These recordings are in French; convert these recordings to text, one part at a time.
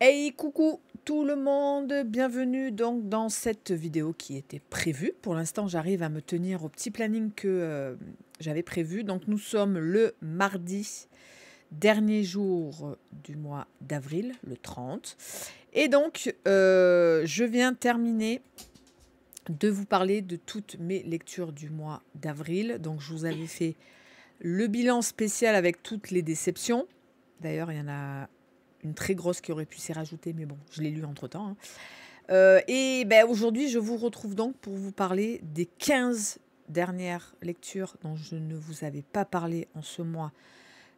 Hey coucou tout le monde, bienvenue donc dans cette vidéo qui était prévue. Pour l'instant j'arrive à me tenir au petit planning que euh, j'avais prévu. Donc nous sommes le mardi, dernier jour du mois d'avril, le 30. Et donc euh, je viens terminer de vous parler de toutes mes lectures du mois d'avril. Donc je vous avais fait le bilan spécial avec toutes les déceptions. D'ailleurs il y en a très grosse qui aurait pu s'y rajouter, mais bon, je l'ai lu entre-temps. Hein. Euh, et ben, aujourd'hui, je vous retrouve donc pour vous parler des 15 dernières lectures dont je ne vous avais pas parlé en ce mois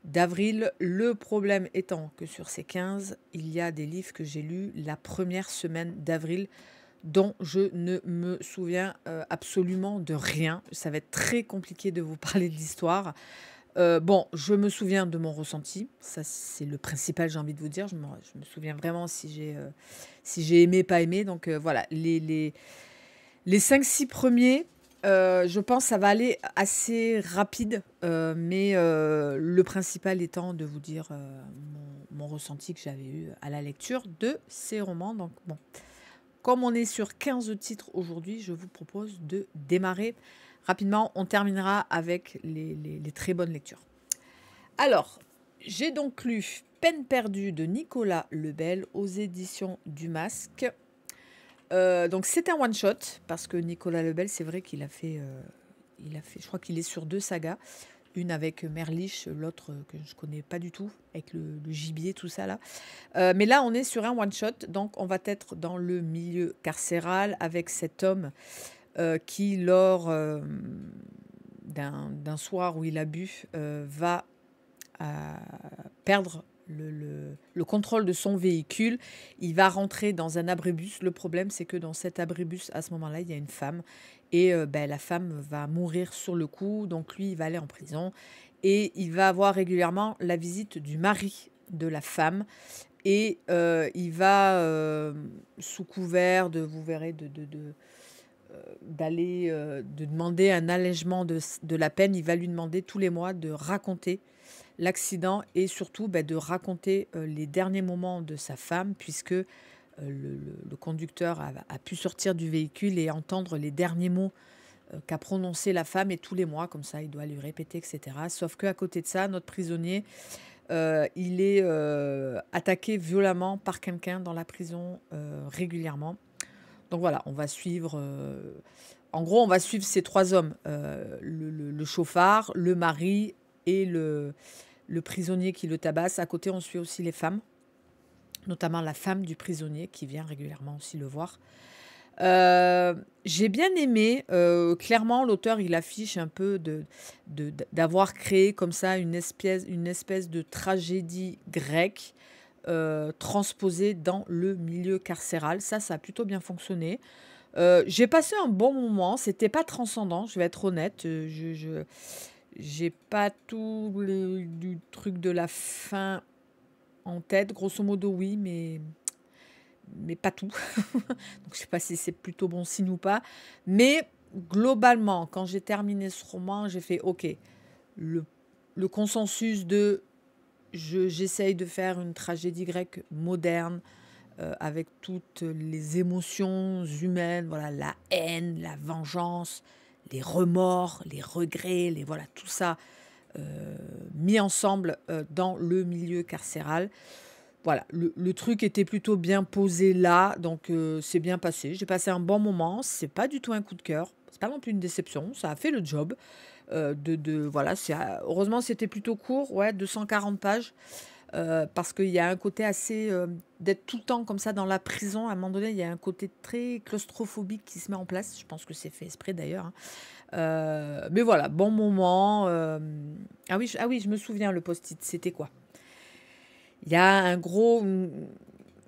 d'avril. Le problème étant que sur ces 15, il y a des livres que j'ai lus la première semaine d'avril dont je ne me souviens euh, absolument de rien. Ça va être très compliqué de vous parler de l'histoire. Euh, bon, je me souviens de mon ressenti. Ça, c'est le principal, j'ai envie de vous dire. Je me, souviens vraiment si j'ai euh, si j'ai aimé, pas aimé. Donc euh, voilà, les, les, les 5-6 premiers, je pense ça va aller assez rapide. mais le principal étant de vous dire mon, mon, ressenti que j'avais eu à la lecture de ces romans. Donc bon, comme on est sur 15 titres aujourd'hui, je vous propose de démarrer Rapidement, on terminera avec les, très bonnes lectures. Alors, j'ai donc lu Peine perdue de Nicolas Lebel aux éditions du Masque. Euh, donc c'est un one shot parce que Nicolas Lebel, c'est vrai qu'il a fait, euh, a fait, je crois qu'il est sur deux sagas, une avec Merlich, l'autre que je connais pas du tout, avec le, gibier, tout ça là. Euh, mais là, on est sur un one shot, donc on va être dans le milieu carcéral avec cet homme euh, qui, lors euh, d'un soir où il a bu, euh, va perdre le, le, contrôle de son véhicule. Il va rentrer dans un abribus. Le problème, c'est que dans cet abribus, à ce moment-là, il y a une femme. Et ben, la femme va mourir sur le coup. Donc lui, il va aller en prison. Et il va avoir régulièrement la visite du mari de la femme et il va sous couvert de, vous verrez, de, euh, d'aller euh, de demander un allègement de, la peine, il va lui demander tous les mois de raconter l'accident et surtout bah, de raconter euh, les derniers moments de sa femme puisque le, conducteur a, pu sortir du véhicule et entendre les derniers mots qu'a prononcé la femme et tous les mois comme ça il doit lui répéter etc. Sauf qu'à côté de ça notre prisonnier il est attaqué violemment par quelqu'un dans la prison régulièrement donc voilà, on va suivre. Euh, en gros, on va suivre ces trois hommes euh, le, chauffard, le mari et le, prisonnier qui le tabasse. À côté, on suit aussi les femmes, notamment la femme du prisonnier qui vient régulièrement aussi le voir. Euh, j'ai bien aimé, clairement l'auteur il affiche un peu de, d'avoir créé comme ça une espèce, une espèce de tragédie grecque euh, transposé dans le milieu carcéral. Ça, ça a plutôt bien fonctionné. Euh, j'ai passé un bon moment. C'était pas transcendant, je vais être honnête. Euh, je j'ai pas tout le du truc de la fin en tête. Grosso modo, oui, mais mais pas tout. Donc je sais pas si c'est plutôt bon signe ou pas. Mais globalement, quand j'ai terminé ce roman, j'ai fait OK. le consensus de j'essaye de faire une tragédie grecque moderne euh, avec toutes les émotions humaines, voilà, la haine, la vengeance, les remords, les regrets, les voilà, tout ça euh, mis ensemble euh, dans le milieu carcéral. Voilà, le, truc était plutôt bien posé là, donc c'est bien passé. J'ai passé un bon moment, c'est pas du tout un coup de cœur, c'est pas non plus une déception, ça a fait le job. Euh, de, de, voilà, euh, heureusement, c'était plutôt court, ouais, 240 pages. Euh, parce qu'il y a un côté assez d'être tout le temps comme ça dans la prison. À un moment donné, il y a un côté très claustrophobique qui se met en place. Je pense que c'est fait exprès d'ailleurs. Hein. mais voilà, bon moment. Ah oui, ah oui, je me souviens le post-it. C'était quoi Il y a un gros,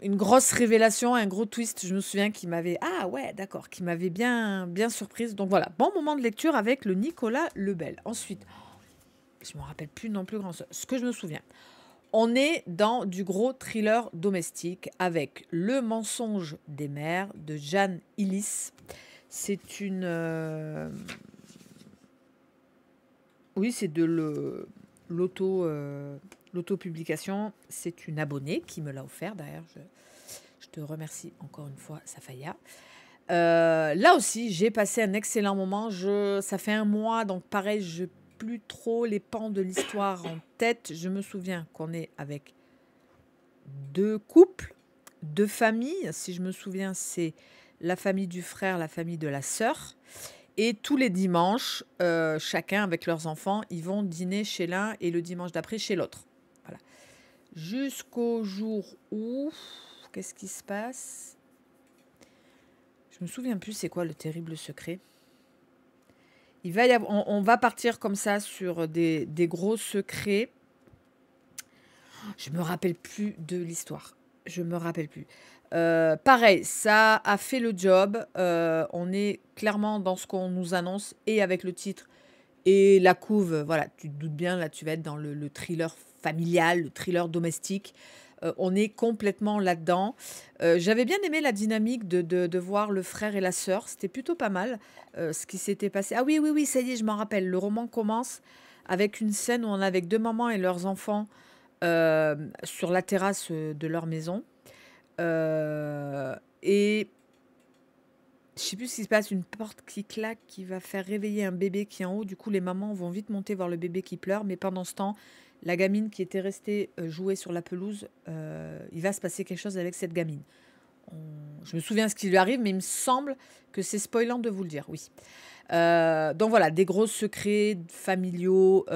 une grosse révélation, un gros twist, je me souviens, qui m'avait... Ah ouais, d'accord, qui m'avait bien, bien surprise. Donc voilà, bon moment de lecture avec le Nicolas Lebel. Ensuite, je ne me rappelle plus non plus grand ce que je me souviens. On est dans du gros thriller domestique avec Le mensonge des mères de Jeanne Illis. C'est une... Euh, oui, c'est de l'auto... Euh, L'autopublication, c'est une abonnée qui me l'a offert. D'ailleurs, je, te remercie encore une fois, Safaya. Euh, là aussi, j'ai passé un excellent moment. ça fait un mois, donc pareil, je plus trop les pans de l'histoire en tête. Je me souviens qu'on est avec deux couples, deux familles. Si je me souviens, c'est la famille du frère, la famille de la sœur. Et tous les dimanches, euh, chacun avec leurs enfants, ils vont dîner chez l'un et le dimanche d'après chez l'autre. Jusqu'au jour où... Qu'est-ce qui se passe Je me souviens plus c'est quoi le terrible secret. Il va on, va partir comme ça sur des, gros secrets. Je me rappelle plus de l'histoire. Je me rappelle plus. Euh, pareil, ça a fait le job. Euh, on est clairement dans ce qu'on nous annonce et avec le titre et la couve, voilà, tu te doutes bien, là tu vas être dans le, thriller familial, le thriller domestique. Euh, on est complètement là-dedans. Euh, j'avais bien aimé la dynamique de, de, voir le frère et la sœur. C'était plutôt pas mal euh, ce qui s'était passé. Ah oui, oui, oui, ça y est, je m'en rappelle. Le roman commence avec une scène où on est avec deux mamans et leurs enfants sur la terrasse de leur maison. et je sais plus ce qui se passe, une porte qui claque qui va faire réveiller un bébé qui est en haut. Du coup, les mamans vont vite monter voir le bébé qui pleure. Mais pendant ce temps, la gamine qui était restée euh, jouer sur la pelouse, euh, il va se passer quelque chose avec cette gamine. Je me souviens ce qui lui arrive, mais il me semble que c'est spoilant de vous le dire, oui. Euh, donc voilà, des gros secrets familiaux,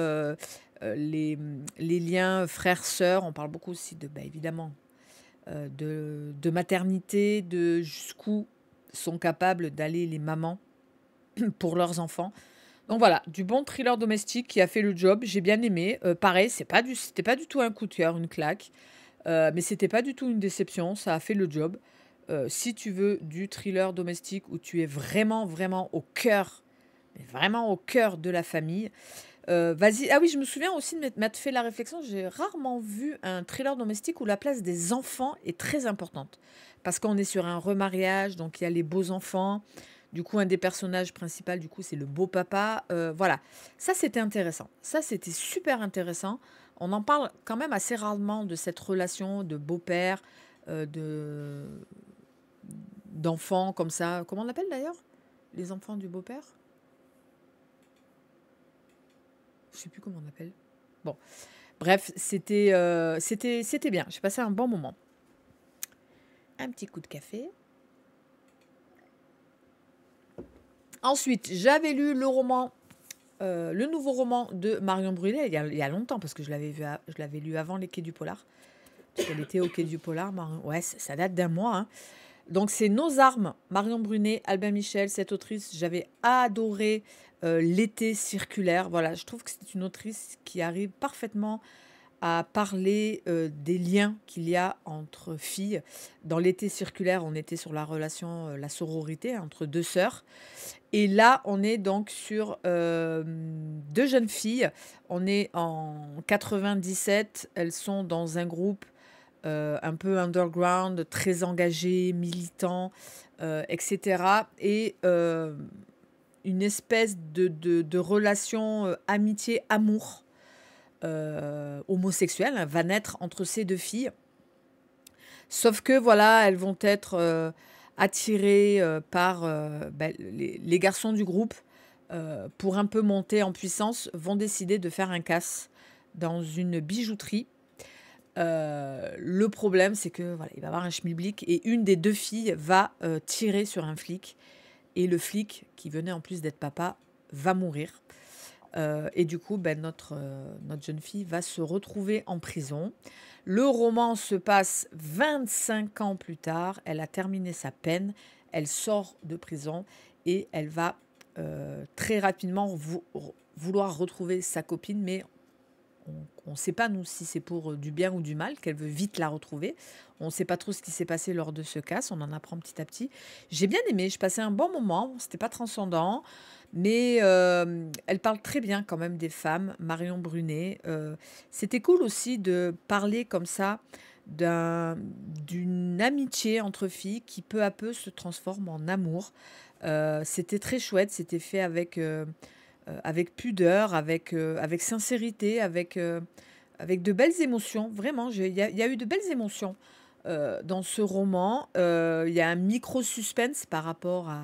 les, liens frères-sœurs. On parle beaucoup aussi de, bah, évidemment, de maternité, de jusqu'où sont capables d'aller les mamans pour leurs enfants. Donc voilà, du bon thriller domestique qui a fait le job, j'ai bien aimé. Euh, pareil, c'est pas du, c'était pas du tout un coup de cœur, une claque, euh, mais c'était pas du tout une déception, ça a fait le job. Euh, si tu veux du thriller domestique où tu es vraiment, vraiment au cœur, vraiment au cœur de la famille, euh, vas-y. Ah oui, je me souviens aussi de m'être fait la réflexion. J'ai rarement vu un trailer domestique où la place des enfants est très importante. Parce qu'on est sur un remariage, donc il y a les beaux enfants. Du coup, un des personnages principaux, du coup, c'est le beau papa. Euh, voilà. Ça, c'était intéressant. Ça, c'était super intéressant. On en parle quand même assez rarement de cette relation de beau-père, euh, de d'enfants comme ça. Comment on l'appelle d'ailleurs Les enfants du beau-père Je sais plus comment on appelle. Bon, bref, c'était euh, c'était c'était bien. J'ai passé un bon moment. Un petit coup de café. Ensuite, j'avais lu le roman, euh, le nouveau roman de Marion Brunet, il, y a, longtemps parce que je l'avais vu, je l'avais lu avant Les Quais du Polar. Elle était au Quai du Polar, Ouais, ça, date d'un mois. Hein. Donc c'est Nos Armes, Marion Brunet, Albin Michel, cette autrice, j'avais adoré euh, l'été circulaire. Voilà, je trouve que c'est une autrice qui arrive parfaitement à parler euh, des liens qu'il y a entre filles. Dans l'été circulaire, on était sur la relation, euh, la sororité hein, entre deux sœurs. Et là, on est donc sur deux jeunes filles. On est en 97. Elles sont dans un groupe un peu underground, très engagé, militant, etc. Et une espèce de, relation euh, amitié-amour euh, homosexuel homosexuelle hein, va naître entre ces deux filles. Sauf que voilà, elles vont être euh, attirées par ben, les, garçons du groupe pour un peu monter en puissance, vont décider de faire un casse dans une bijouterie. le problème, c'est que voilà, il va y avoir un schmilblick et une des deux filles va tirer sur un flic et le flic, qui venait en plus d'être papa, va mourir. Euh, et du coup, ben, notre, euh, notre jeune fille va se retrouver en prison. Le roman se passe 25 ans plus tard. Elle a terminé sa peine. Elle sort de prison et elle va euh, très rapidement vouloir retrouver sa copine, mais on ne sait pas, nous, si c'est pour euh, du bien ou du mal, qu'elle veut vite la retrouver. On ne sait pas trop ce qui s'est passé lors de ce casse, on en apprend petit à petit. J'ai bien aimé, je passais un bon moment, ce n'était pas transcendant, mais euh, elle parle très bien quand même des femmes, Marion Brunet. Euh, c'était cool aussi de parler comme ça d'une amitié entre filles qui peu à peu se transforme en amour. c'était très chouette, c'était fait avec... Euh, avec pudeur, avec, euh, avec sincérité, avec, euh, avec de belles émotions. Vraiment, il y, a eu de belles émotions dans ce roman. Il y a un micro-suspense par rapport à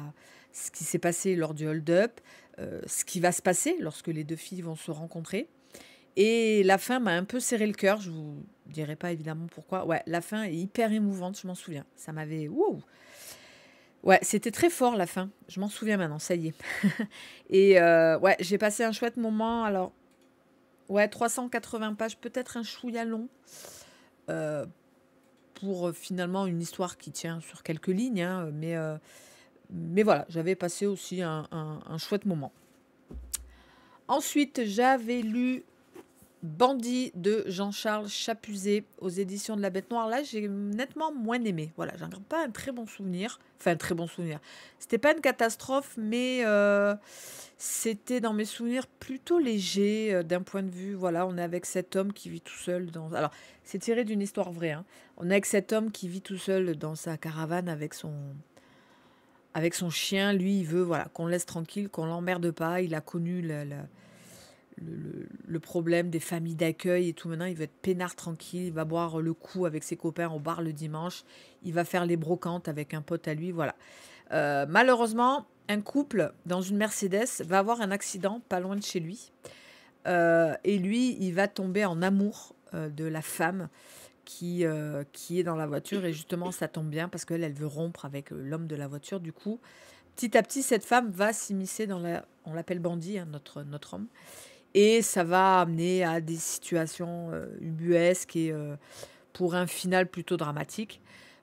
ce qui s'est passé lors du hold-up, ce qui va se passer lorsque les deux filles vont se rencontrer. Et la fin m'a un peu serré le cœur. Je vous dirai pas évidemment pourquoi. Ouais, la fin est hyper émouvante, je m'en souviens. Ça m'avait. Wow Ouais, c'était très fort la fin. Je m'en souviens maintenant, ça y est. Et euh, ouais, j'ai passé un chouette moment. Alors, ouais, 380 pages, peut-être un chouïa long. Euh, pour euh, finalement une histoire qui tient sur quelques lignes. Hein, mais, mais voilà, j'avais passé aussi un chouette moment. Ensuite, j'avais lu Bandit de Jean-Charles Chapuzet aux éditions de la Bête Noire. Là, j'ai nettement moins aimé. Voilà, j'en garde pas un très bon souvenir. Enfin, un très bon souvenir. C'était pas une catastrophe, mais euh, c'était dans mes souvenirs plutôt léger euh, d'un point de vue. Voilà, on est avec cet homme qui vit tout seul dans. Alors, c'est tiré d'une histoire vraie. Hein. On est avec cet homme qui vit tout seul dans sa caravane avec son avec son chien, lui, il veut voilà qu'on le laisse tranquille, qu'on l'emmerde pas. Il a connu le, le, problème des familles d'accueil et tout. Maintenant, il va être peinard tranquille, il va boire le coup avec ses copains au bar le dimanche, il va faire les brocantes avec un pote à lui, voilà. Euh, malheureusement, un couple dans une Mercedes va avoir un accident pas loin de chez lui. Euh, et lui, il va tomber en amour euh, de la femme qui, qui est dans la voiture. Et justement, ça tombe bien parce qu'elle, elle veut rompre avec l'homme de la voiture. Du coup, petit à petit, cette femme va s'immiscer dans la... On l'appelle bandit, hein, notre, notre homme. Et ça va amener à des situations euh, ubuesques et euh, pour un final plutôt dramatique.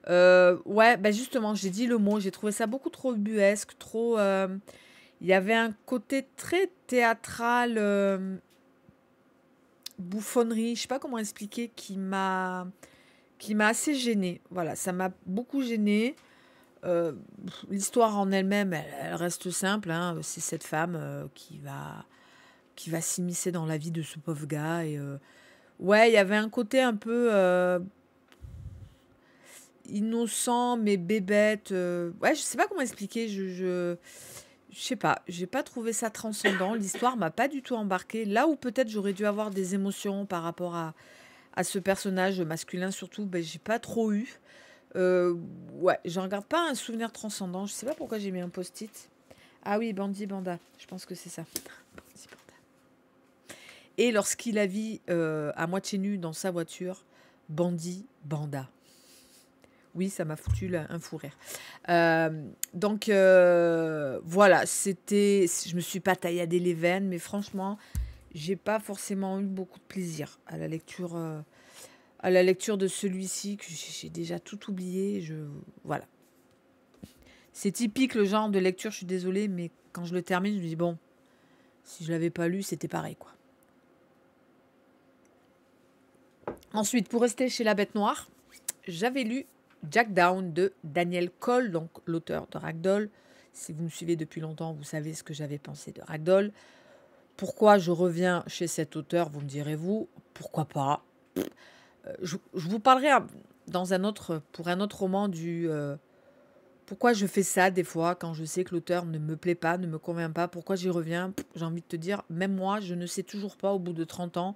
Euh, ouais, ben justement, j'ai dit le mot, j'ai trouvé ça beaucoup trop ubuesque, trop... Il y avait un côté très théâtral, bouffonnerie, je sais pas comment expliquer, qui m'a qui m'a assez gênée. Voilà, ça m'a beaucoup gênée. L'histoire en elle-même, elle, reste simple. Hein, c'est cette femme qui va qui va s'immiscer dans la vie de ce pauvre gars. Et, euh, ouais, il y avait un côté un peu euh, innocent, mais bébête. Euh, ouais, je sais pas comment expliquer. Je, je, sais pas. J'ai pas trouvé ça transcendant. L'histoire m'a pas du tout embarqué. Là où peut-être j'aurais dû avoir des émotions par rapport à, à ce personnage masculin, surtout, ben, j'ai pas trop eu. ouais, j'en regarde pas un souvenir transcendant. Je sais pas pourquoi j'ai mis un post-it. Ah oui, Bandit Banda, je pense que c'est ça. Et lorsqu'il la vit euh, à moitié nue dans sa voiture, bandit, banda. Oui, ça m'a foutu un fou rire. Euh, donc euh, voilà, c'était. Je me suis pas tailladé les veines, mais franchement, j'ai pas forcément eu beaucoup de plaisir à la lecture, à la lecture de celui-ci que j'ai déjà tout oublié. Je voilà. C'est typique le genre de lecture. Je suis désolée, mais quand je le termine, je me dis bon, si je ne l'avais pas lu, c'était pareil quoi. Ensuite, pour rester chez la bête noire, j'avais lu Jack Down de Daniel Cole, donc l'auteur de Ragdoll. Si vous me suivez depuis longtemps, vous savez ce que j'avais pensé de Ragdoll. Pourquoi je reviens chez cet auteur, vous me direz-vous Pourquoi pas euh, je, vous parlerai dans un autre, pour un autre roman du... Euh, pourquoi je fais ça des fois quand je sais que l'auteur ne me plaît pas, ne me convient pas Pourquoi j'y reviens J'ai envie de te dire, même moi, je ne sais toujours pas au bout de 30 ans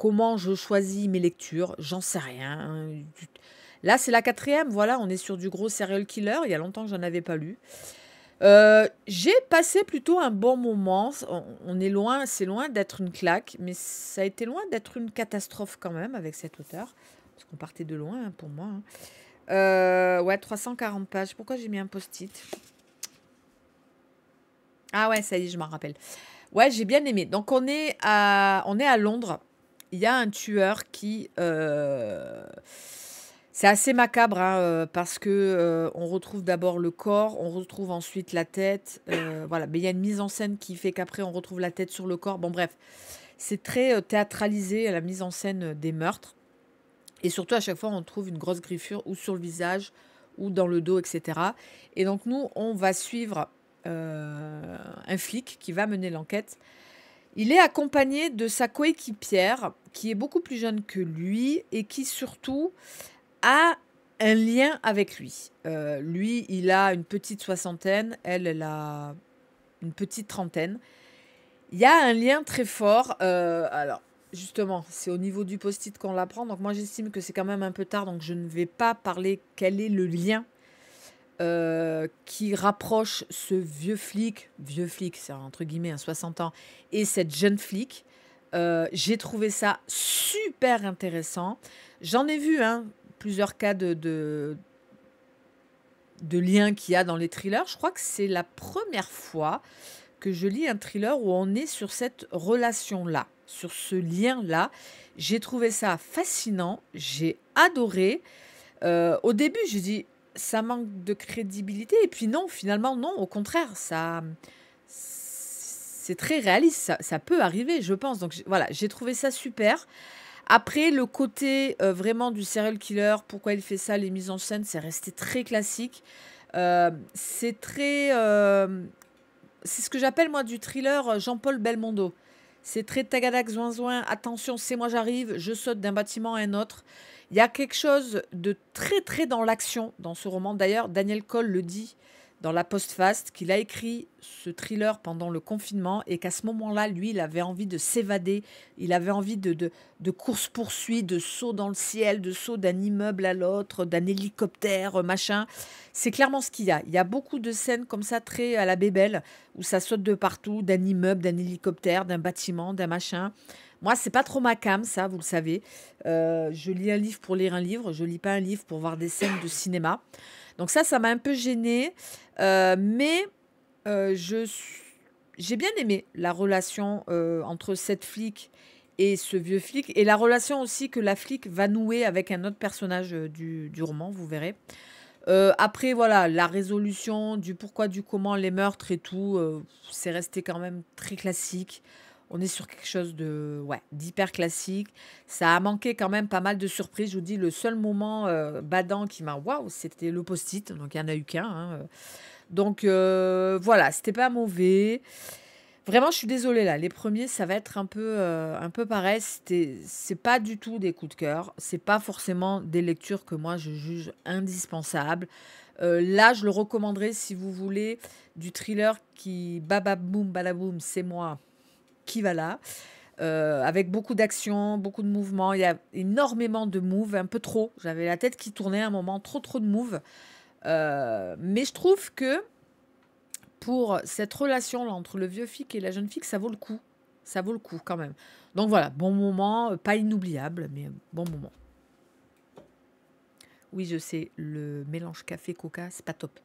Comment je choisis mes lectures J'en sais rien. Hein, là, c'est la quatrième. Voilà, on est sur du gros serial killer. Il y a longtemps que j'en avais pas lu. Euh, j'ai passé plutôt un bon moment. On est loin, c'est loin d'être une claque, mais ça a été loin d'être une catastrophe quand même avec cet auteur. Parce qu'on partait de loin hein, pour moi. Hein. Euh, ouais, 340 pages. Pourquoi j'ai mis un post-it Ah ouais, ça y est, je m'en rappelle. Ouais, j'ai bien aimé. Donc on est à, on est à Londres il y a un tueur qui... Euh, c'est assez macabre hein, euh, parce que euh, on retrouve d'abord le corps, on retrouve ensuite la tête, voilà. Mais il y a une mise en scène qui fait qu'après on retrouve la tête sur le corps. Bon bref, c'est très théâtralisé la mise en scène des meurtres. Et surtout à chaque fois on trouve une grosse griffure ou sur le visage ou dans le dos, etc. Et donc nous on va suivre un flic qui va mener l'enquête il est accompagné de sa coéquipière, qui est beaucoup plus jeune que lui et qui surtout a un lien avec lui. Euh, lui, il a une petite soixantaine, elle, elle a une petite trentaine. Il y a un lien très fort. Euh, alors, justement, c'est au niveau du post-it qu'on l'apprend. Donc, moi, j'estime que c'est quand même un peu tard. Donc, je ne vais pas parler quel est le lien euh, qui rapproche ce vieux flic, vieux flic, c'est entre guillemets un 60 ans, et cette jeune flic. Euh, j'ai trouvé ça super intéressant. J'en ai vu hein, plusieurs cas de, de, liens qu'il y a dans les thrillers. Je crois que c'est la première fois que je lis un thriller où on est sur cette relation-là, sur ce lien-là. J'ai trouvé ça fascinant, j'ai adoré. Euh, au début, j'ai dit ça manque de crédibilité. Et puis non, finalement, non, au contraire, ça c'est très réaliste, ça, peut arriver, je pense. Donc voilà, j'ai trouvé ça super. Après, le côté euh, vraiment du serial killer, pourquoi il fait ça, les mises en scène, c'est resté très classique. Euh, c'est très... Euh, c'est ce que j'appelle moi du thriller Jean-Paul Belmondo. C'est très tagadac, zoin, zoin, attention, c'est moi j'arrive, je saute d'un bâtiment à un autre. Il y a quelque chose de très très dans l'action dans ce roman. D'ailleurs, Daniel Cole le dit dans la post-fast qu'il a écrit ce thriller pendant le confinement et qu'à ce moment-là, lui, il avait envie de s'évader, il avait envie de, de, course-poursuite, de saut dans le ciel, de saut d'un immeuble à l'autre, d'un hélicoptère, machin. C'est clairement ce qu'il y a. Il y a beaucoup de scènes comme ça, très à la bébelle, où ça saute de partout, d'un immeuble, d'un hélicoptère, d'un bâtiment, d'un machin. Moi, c'est pas trop ma cam, ça, vous le savez. Euh, je lis un livre pour lire un livre. Je lis pas un livre pour voir des scènes de cinéma. Donc ça, ça m'a un peu gênée. Euh, mais euh, je j'ai bien aimé la relation entre cette flic et ce vieux flic. Et la relation aussi que la flic va nouer avec un autre personnage du, roman, vous verrez. après, voilà, la résolution du pourquoi, du comment, les meurtres et tout, c'est resté quand même très classique on est sur quelque chose de ouais, d'hyper classique. Ça a manqué quand même pas mal de surprises. Je vous dis, le seul moment euh, badant qui m'a waouh, c'était le post-it. Donc il n'y en a eu qu'un. Hein. Donc euh, voilà, c'était pas mauvais. Vraiment, je suis désolée là. Les premiers, ça va être un peu, euh, un peu pareil. C'est pas du tout des coups de cœur. C'est pas forcément des lectures que moi je juge indispensables. là, je le recommanderais si vous voulez du thriller qui bababoum balaboum, c'est moi qui va là. Euh, avec beaucoup d'action, beaucoup de mouvements. Il y a énormément de moves, un peu trop. J'avais la tête qui tournait à un moment, trop trop de moves. Euh, mais je trouve que pour cette relation entre le vieux fic et la jeune fic, ça vaut le coup. Ça vaut le coup quand même. Donc voilà, bon moment, euh, pas inoubliable, mais bon moment. Oui, je sais, le mélange café-coca, c'est pas top.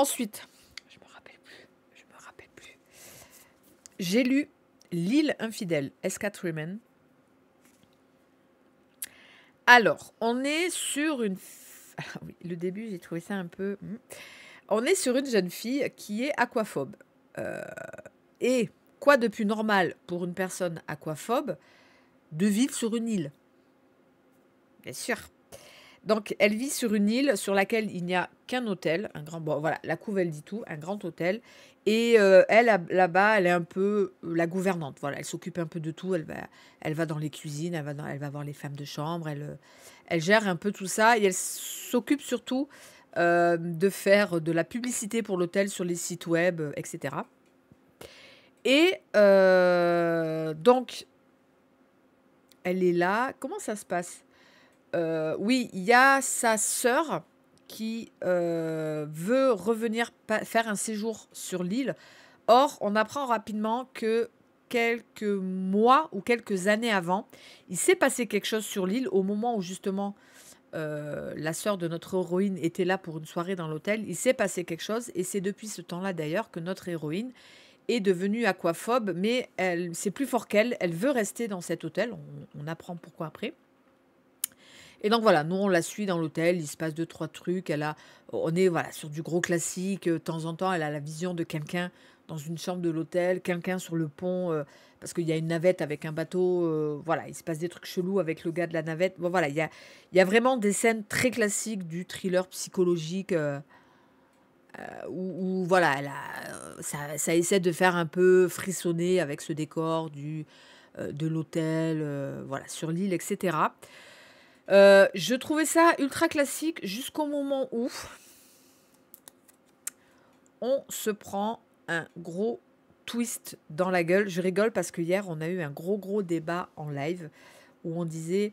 Ensuite, je me rappelle plus. Je me rappelle plus. J'ai lu L'île infidèle, S. Alors, on est sur une. Ah le début, j'ai trouvé ça un peu. Hmm. On est sur une jeune fille qui est aquaphobe. Euh, et quoi de plus normal pour une personne aquaphobe de vivre sur une île Bien sûr. Donc, elle vit sur une île sur laquelle il n'y a qu'un hôtel, un grand, bon, voilà, la couve, elle dit tout, un grand hôtel. Et euh, elle, là-bas, elle est un peu euh, la gouvernante. Voilà, elle s'occupe un peu de tout. Elle va, elle va dans les cuisines, elle va, elle va voir les femmes de chambre, elle, euh, elle gère un peu tout ça. Et elle s'occupe surtout de faire de la publicité pour l'hôtel sur les sites web, etc. Et donc, elle est là. Comment ça se passe euh, oui, il y a sa sœur qui euh, veut revenir faire un séjour sur l'île. Or, on apprend rapidement que quelques mois ou quelques années avant, il s'est passé quelque chose sur l'île au moment où justement euh, la sœur de notre héroïne était là pour une soirée dans l'hôtel. Il s'est passé quelque chose et c'est depuis ce temps-là d'ailleurs que notre héroïne est devenue aquaphobe, mais c'est plus fort qu'elle. Elle veut rester dans cet hôtel. on apprend pourquoi après. Et donc voilà, nous on la suit dans l'hôtel, il se passe deux trois trucs. Elle a, on est voilà sur du gros classique. Euh, de temps en temps, elle a la vision de quelqu'un dans une chambre de l'hôtel, quelqu'un sur le pont euh, parce qu'il y a une navette avec un bateau. Euh, voilà, il se passe des trucs chelous avec le gars de la navette. Bon voilà, il y a, y a, vraiment des scènes très classiques du thriller psychologique. où, voilà, ça, ça, essaie de faire un peu frissonner avec ce décor du, de l'hôtel, voilà, sur l'île, etc. Euh, je trouvais ça ultra classique jusqu'au moment où on se prend un gros twist dans la gueule. Je rigole parce que hier, on a eu un gros, gros débat en live où on disait,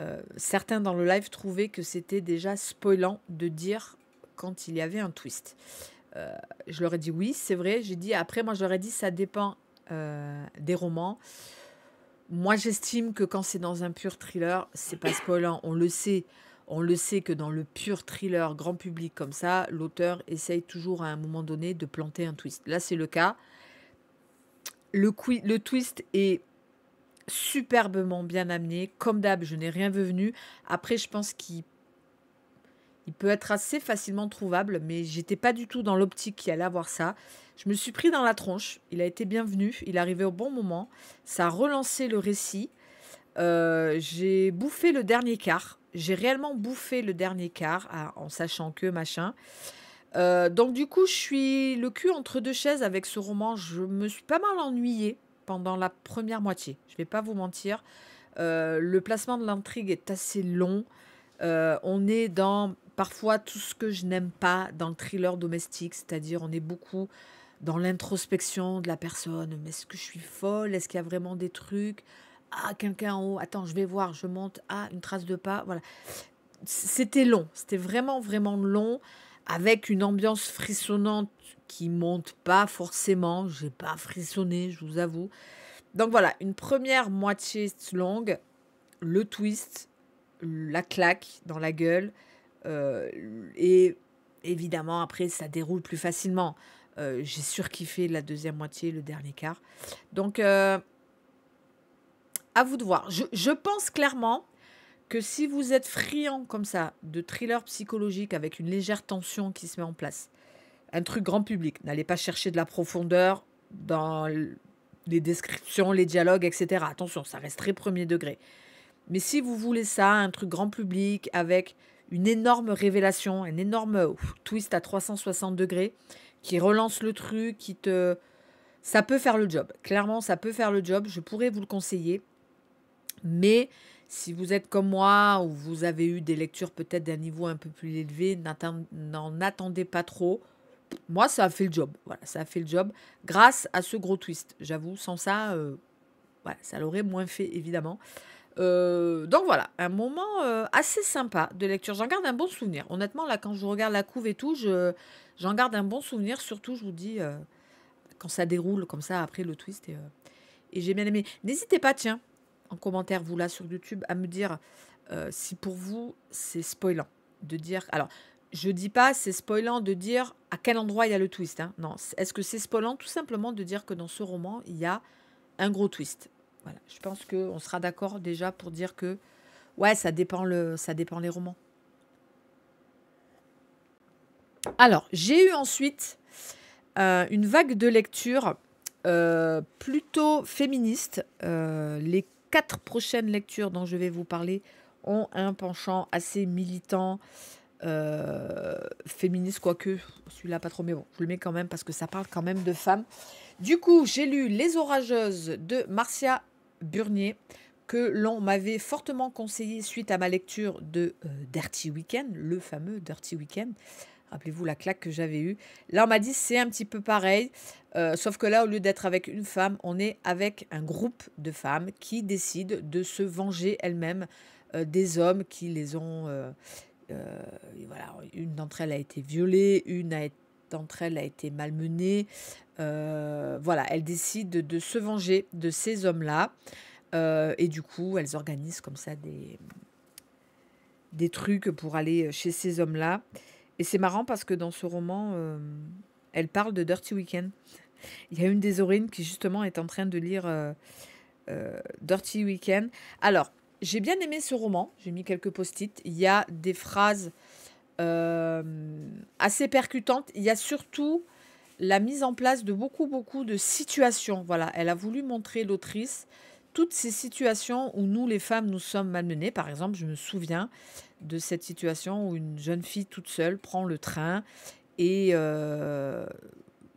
euh, certains dans le live trouvaient que c'était déjà spoilant de dire quand il y avait un twist. Euh, je leur ai dit oui, c'est vrai. J'ai dit après, moi, je leur ai dit ça dépend des romans moi, j'estime que quand c'est dans un pur thriller, c'est pas spoilant, on le sait. On le sait que dans le pur thriller grand public comme ça, l'auteur essaye toujours à un moment donné de planter un twist. Là, c'est le cas. Le, twist est superbement bien amené. Comme d'hab, je n'ai rien vu venir. Après, je pense qu'il peut être assez facilement trouvable, mais j'étais pas du tout dans l'optique qu'il allait avoir ça. Je me suis pris dans la tronche. Il a été bienvenu. Il est arrivé au bon moment. Ça a relancé le récit. Euh, j'ai bouffé le dernier quart. J'ai réellement bouffé le dernier quart en sachant que machin. Euh, donc du coup, je suis le cul entre deux chaises avec ce roman. Je me suis pas mal ennuyée pendant la première moitié. Je vais pas vous mentir. Euh, le placement de l'intrigue est assez long. on est dans parfois tout ce que je n'aime pas dans le thriller domestique, c'est-à-dire on est beaucoup dans l'introspection de la personne. Mais est-ce que je suis folle Est-ce qu'il y a vraiment des trucs Ah, quelqu'un en haut. Attends, je vais voir. Je monte. Ah, une trace de pas. Voilà. C'était long. C'était vraiment, vraiment long. Avec une ambiance frissonnante qui monte pas forcément. J'ai pas frissonné, je vous avoue. Donc voilà, une première moitié longue. Le twist, la claque dans la gueule. Euh, et évidemment, après, ça déroule plus facilement. Euh, j'ai surkiffé la deuxième moitié, le dernier quart. Donc, euh, à vous de voir. Je, pense clairement que si vous êtes friand comme ça de thriller psychologique avec une légère tension qui se met en place, un truc grand public, n'allez pas chercher de la profondeur dans les descriptions, les dialogues, etc. Attention, ça reste très premier degré. Mais si vous voulez ça, un truc grand public avec une énorme révélation, un énorme twist à 360 degrés, qui relance le truc, qui te... Ça peut faire le job. Clairement, ça peut faire le job. Je pourrais vous le conseiller. Mais si vous êtes comme moi ou vous avez eu des lectures peut-être d'un niveau un peu plus élevé, n'en attendez pas trop. Moi, ça a fait le job. Voilà, ça a fait le job grâce à ce gros twist. J'avoue, sans ça, euh, ça l'aurait moins fait, évidemment. Euh, donc voilà, un moment euh, assez sympa de lecture. J'en garde un bon souvenir. Honnêtement, là, quand je regarde la couve et tout, j'en garde un bon souvenir. Surtout, je vous dis, euh, quand ça déroule comme ça, après le twist. Et, j'ai bien aimé. N'hésitez pas, tiens, en commentaire, vous là sur YouTube, à me dire si pour vous, c'est spoilant de dire... Alors, je dis pas c'est spoilant de dire à quel endroit il y a le twist. Hein. Non, est-ce que c'est spoilant tout simplement de dire que dans ce roman, il y a un gros twist je pense qu'on sera d'accord déjà pour dire que, ouais, ça dépend, le, ça dépend les romans. Alors, j'ai eu ensuite euh, une vague de lecture euh, plutôt féministe. Euh, les quatre prochaines lectures dont je vais vous parler ont un penchant assez militant, féministe, quoique celui-là pas trop, mais bon, je le mets quand même parce que ça parle quand même de femmes. Du coup, j'ai lu Les Orageuses de Marcia Burnier que l'on m'avait fortement conseillé suite à ma lecture de euh, Dirty Weekend, le fameux Dirty Weekend. Rappelez-vous la claque que j'avais eue. Là, on m'a dit c'est un petit peu pareil, euh, sauf que là, au lieu d'être avec une femme, on est avec un groupe de femmes qui décident de se venger elles-mêmes euh, des hommes qui les ont. voilà, une d'entre elles a été violée, une d'entre elles a été malmenée, euh, voilà, elle décide de, se venger de ces hommes-là. Euh, et du coup, elles organisent comme ça des, des trucs pour aller chez ces hommes-là. Et c'est marrant parce que dans ce roman, euh, elle parle de Dirty Weekend. Il y a une des Aurines qui justement est en train de lire Dirty Weekend. Alors, j'ai bien aimé ce roman. J'ai mis quelques post-it. Il y a des phrases assez percutantes. Il y a surtout la mise en place de beaucoup, beaucoup de situations. Voilà, elle a voulu montrer l'autrice toutes ces situations où nous, les femmes, nous sommes malmenées. Par exemple, je me souviens de cette situation où une jeune fille toute seule prend le train et euh,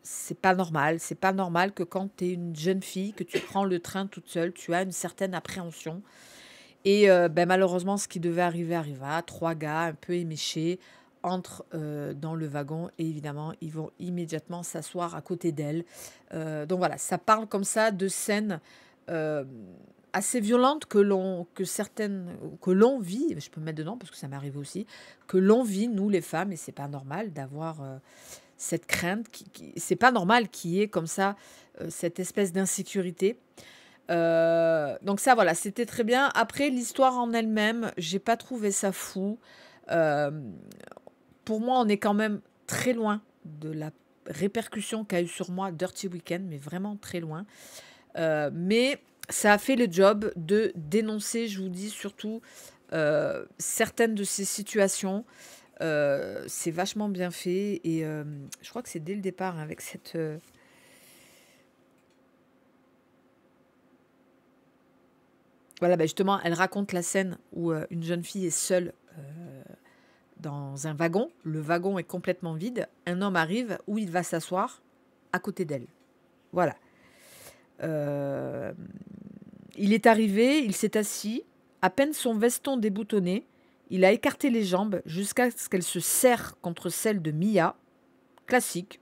c'est pas normal. C'est pas normal que quand tu es une jeune fille, que tu prends le train toute seule, tu as une certaine appréhension. Et euh, ben, malheureusement, ce qui devait arriver arriva. Trois gars un peu éméchés entrent euh, dans le wagon et évidemment, ils vont immédiatement s'asseoir à côté d'elle. Euh, donc voilà, ça parle comme ça de scènes euh, assez violentes que l'on que certaines que l'on vit. Je peux me mettre dedans parce que ça m'arrive aussi que l'on vit nous les femmes et c'est pas normal d'avoir cette crainte. Qui, c'est pas normal qu'il y ait comme ça cette espèce d'insécurité. donc ça voilà, c'était très bien. Après l'histoire en elle-même, j'ai pas trouvé ça fou. Euh, pour moi, on est quand même très loin de la répercussion qu'a eu sur moi Dirty Weekend, mais vraiment très loin. Euh, mais ça a fait le job de dénoncer, je vous dis surtout, euh, certaines de ces situations. Euh, c'est vachement bien fait et je crois que c'est dès le départ hein, avec cette... Voilà, ben, justement, elle raconte la scène où une jeune fille est seule dans un wagon, le wagon est complètement vide, un homme arrive où il va s'asseoir à côté d'elle. Voilà. Euh, il est arrivé, il s'est assis, à peine son veston déboutonné, il a écarté les jambes jusqu'à ce qu'elle se serrent contre celles de Mia, classique,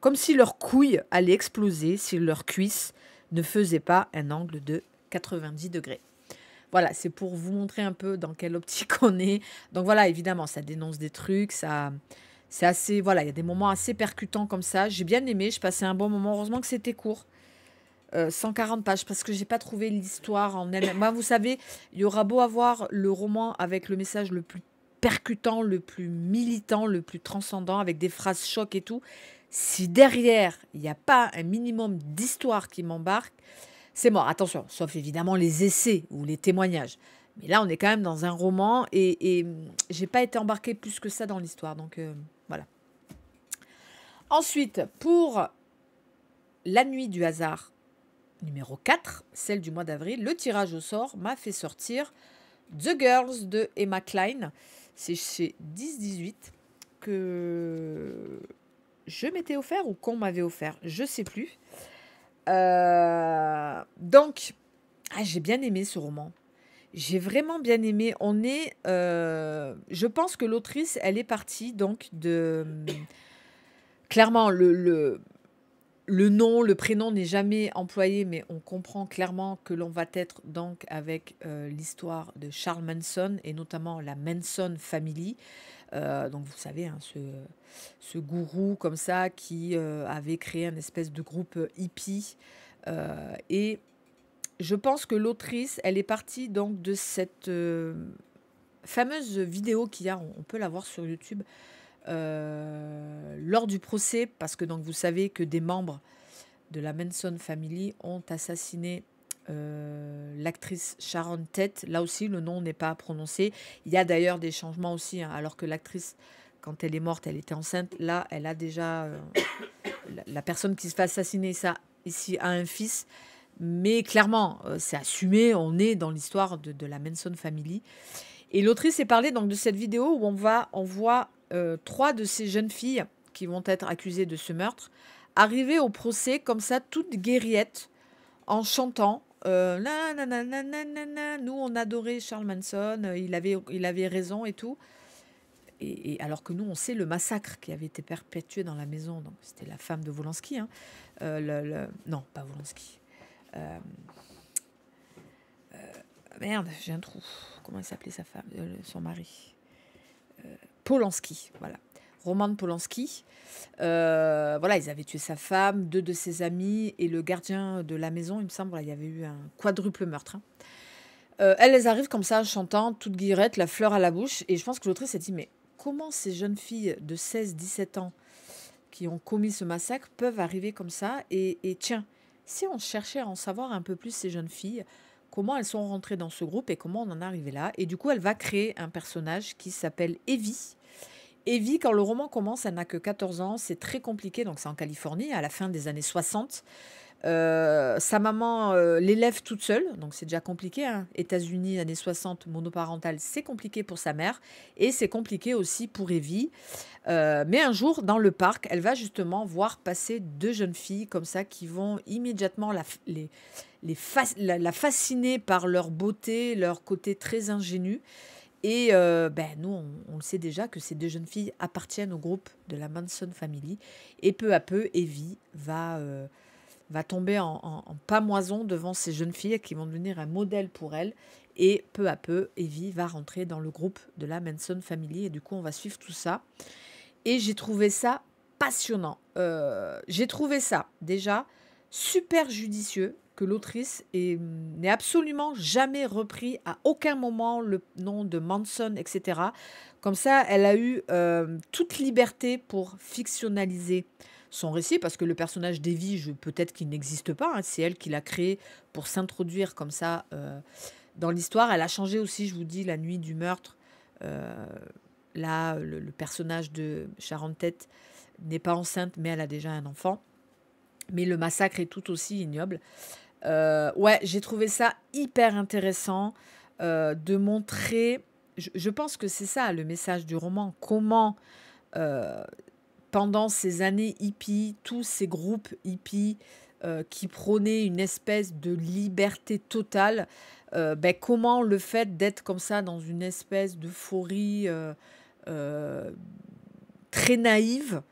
comme si leurs couilles allaient exploser si leurs cuisses ne faisaient pas un angle de 90 degrés. Voilà, c'est pour vous montrer un peu dans quelle optique on est. Donc voilà, évidemment, ça dénonce des trucs, ça... C'est assez... Voilà, il y a des moments assez percutants comme ça. J'ai bien aimé, je passais un bon moment. Heureusement que c'était court. 140 euh, pages parce que j'ai pas trouvé l'histoire en elle. Moi, vous savez, il y aura beau avoir le roman avec le message le plus percutant, le plus militant, le plus transcendant, avec des phrases choc et tout. Si derrière il n'y a pas un minimum d'histoire qui m'embarque, c'est mort. Attention, sauf évidemment les essais ou les témoignages. Mais là, on est quand même dans un roman et, hum, j'ai pas été embarquée plus que ça dans l'histoire. Donc euh, voilà. Ensuite, pour La nuit du hasard numéro 4, celle du mois d'avril, le tirage au sort m'a fait sortir The Girls de Emma Klein. C'est chez 1018 que je m'étais offert ou qu'on m'avait offert, je sais plus. Euh, donc, ah, j'ai bien aimé ce roman. J'ai vraiment bien aimé. On est, euh, je pense que l'autrice, elle est partie donc de hum, clairement le, le, nom, le prénom n'est jamais employé, mais on comprend clairement que l'on va être donc avec euh, l'histoire de Charles Manson et notamment la Manson Family. Euh, donc vous savez, hein, ce, gourou comme ça qui euh, avait créé un espèce de groupe hippie. Euh, et je pense que l'autrice, elle est partie donc de cette fameuse vidéo qu'il y a, on peut la voir sur YouTube, lors du procès, parce que donc vous savez que des membres de la Manson Family ont assassiné euh, l'actrice Sharon Tate. Là aussi, le nom n'est pas prononcé. Il y a d'ailleurs des changements aussi, hein, alors que l'actrice, quand elle est morte, elle était enceinte. Là, elle a déjà... Euh, la, personne qui se fait assassiner ça, ici a un fils. Mais clairement, euh, c'est assumé, on est dans l'histoire de, la Manson Family. Et l'autrice est parlé donc de cette vidéo où on, va, on voit trois de ces jeunes filles qui vont être accusées de ce meurtre arriver au procès comme ça, toutes guériettes, en chantant, euh, nous on adorait Charles Manson, euh, il avait, il avait raison et tout. Et, alors que nous, on sait le massacre qui avait été perpétué dans la maison. Donc, c'était la femme de Wolanski. Hein. Euh, non, pas Wolanski. merde, j'ai un trou. Comment s'appelait sa femme, son mari Polanski, voilà. Roman Polanski. Euh, voilà, ils avaient tué sa femme, deux de ses amis et le gardien de la maison, il me semble. il y avait eu un quadruple meurtre. Hein. Euh, elles arrivent comme ça, chantant, toute guirette, la fleur à la bouche. Et je pense que l'autrice s'est dit, mais comment ces jeunes filles de 16-17 ans qui ont commis ce massacre peuvent arriver comme ça et, et, tiens, si on cherchait à en savoir un peu plus ces jeunes filles, comment elles sont rentrées dans ce groupe et comment on en est arrivé là. Et du coup, elle va créer un personnage qui s'appelle Evie, Evie, quand le roman commence, elle n'a que 14 ans, c'est très compliqué, donc c'est en Californie, à la fin des années 60. Euh, sa maman euh, l'élève toute seule, donc c'est déjà compliqué. Hein. États-Unis, années 60, monoparentale, c'est compliqué pour sa mère et c'est compliqué aussi pour Evie. Euh, mais un jour, dans le parc, elle va justement voir passer deux jeunes filles comme ça qui vont immédiatement la, la, fasciner par leur beauté, leur côté très ingénu. Et euh, ben, nous, on, le sait déjà que ces deux jeunes filles appartiennent au groupe de la Manson Family. Et peu à peu, Evie va, euh, va tomber en, en, pamoison devant ces jeunes filles qui vont devenir un modèle pour elle. Et peu à peu, Evie va rentrer dans le groupe de la Manson Family. Et du coup, on va suivre tout ça. Et j'ai trouvé ça passionnant. Euh, j'ai trouvé ça déjà super judicieux que l'autrice n'est absolument jamais repris à aucun moment le nom de Manson, etc. Comme ça, elle a eu euh, toute liberté pour fictionnaliser son récit, parce que le personnage d'Evie, peut-être qu'il n'existe pas, hein, c'est elle qui l'a créé pour s'introduire comme ça euh, dans l'histoire. Elle a changé aussi, je vous dis, la nuit du meurtre. Euh, là, le, personnage de charente Tête n'est pas enceinte, mais elle a déjà un enfant. Mais le massacre est tout aussi ignoble. Euh, ouais, j'ai trouvé ça hyper intéressant euh, de montrer, je, pense que c'est ça le message du roman, comment euh, pendant ces années hippies, tous ces groupes hippies qui prônaient une espèce de liberté totale, ben, comment le fait d'être comme ça dans une espèce d'euphorie très naïve,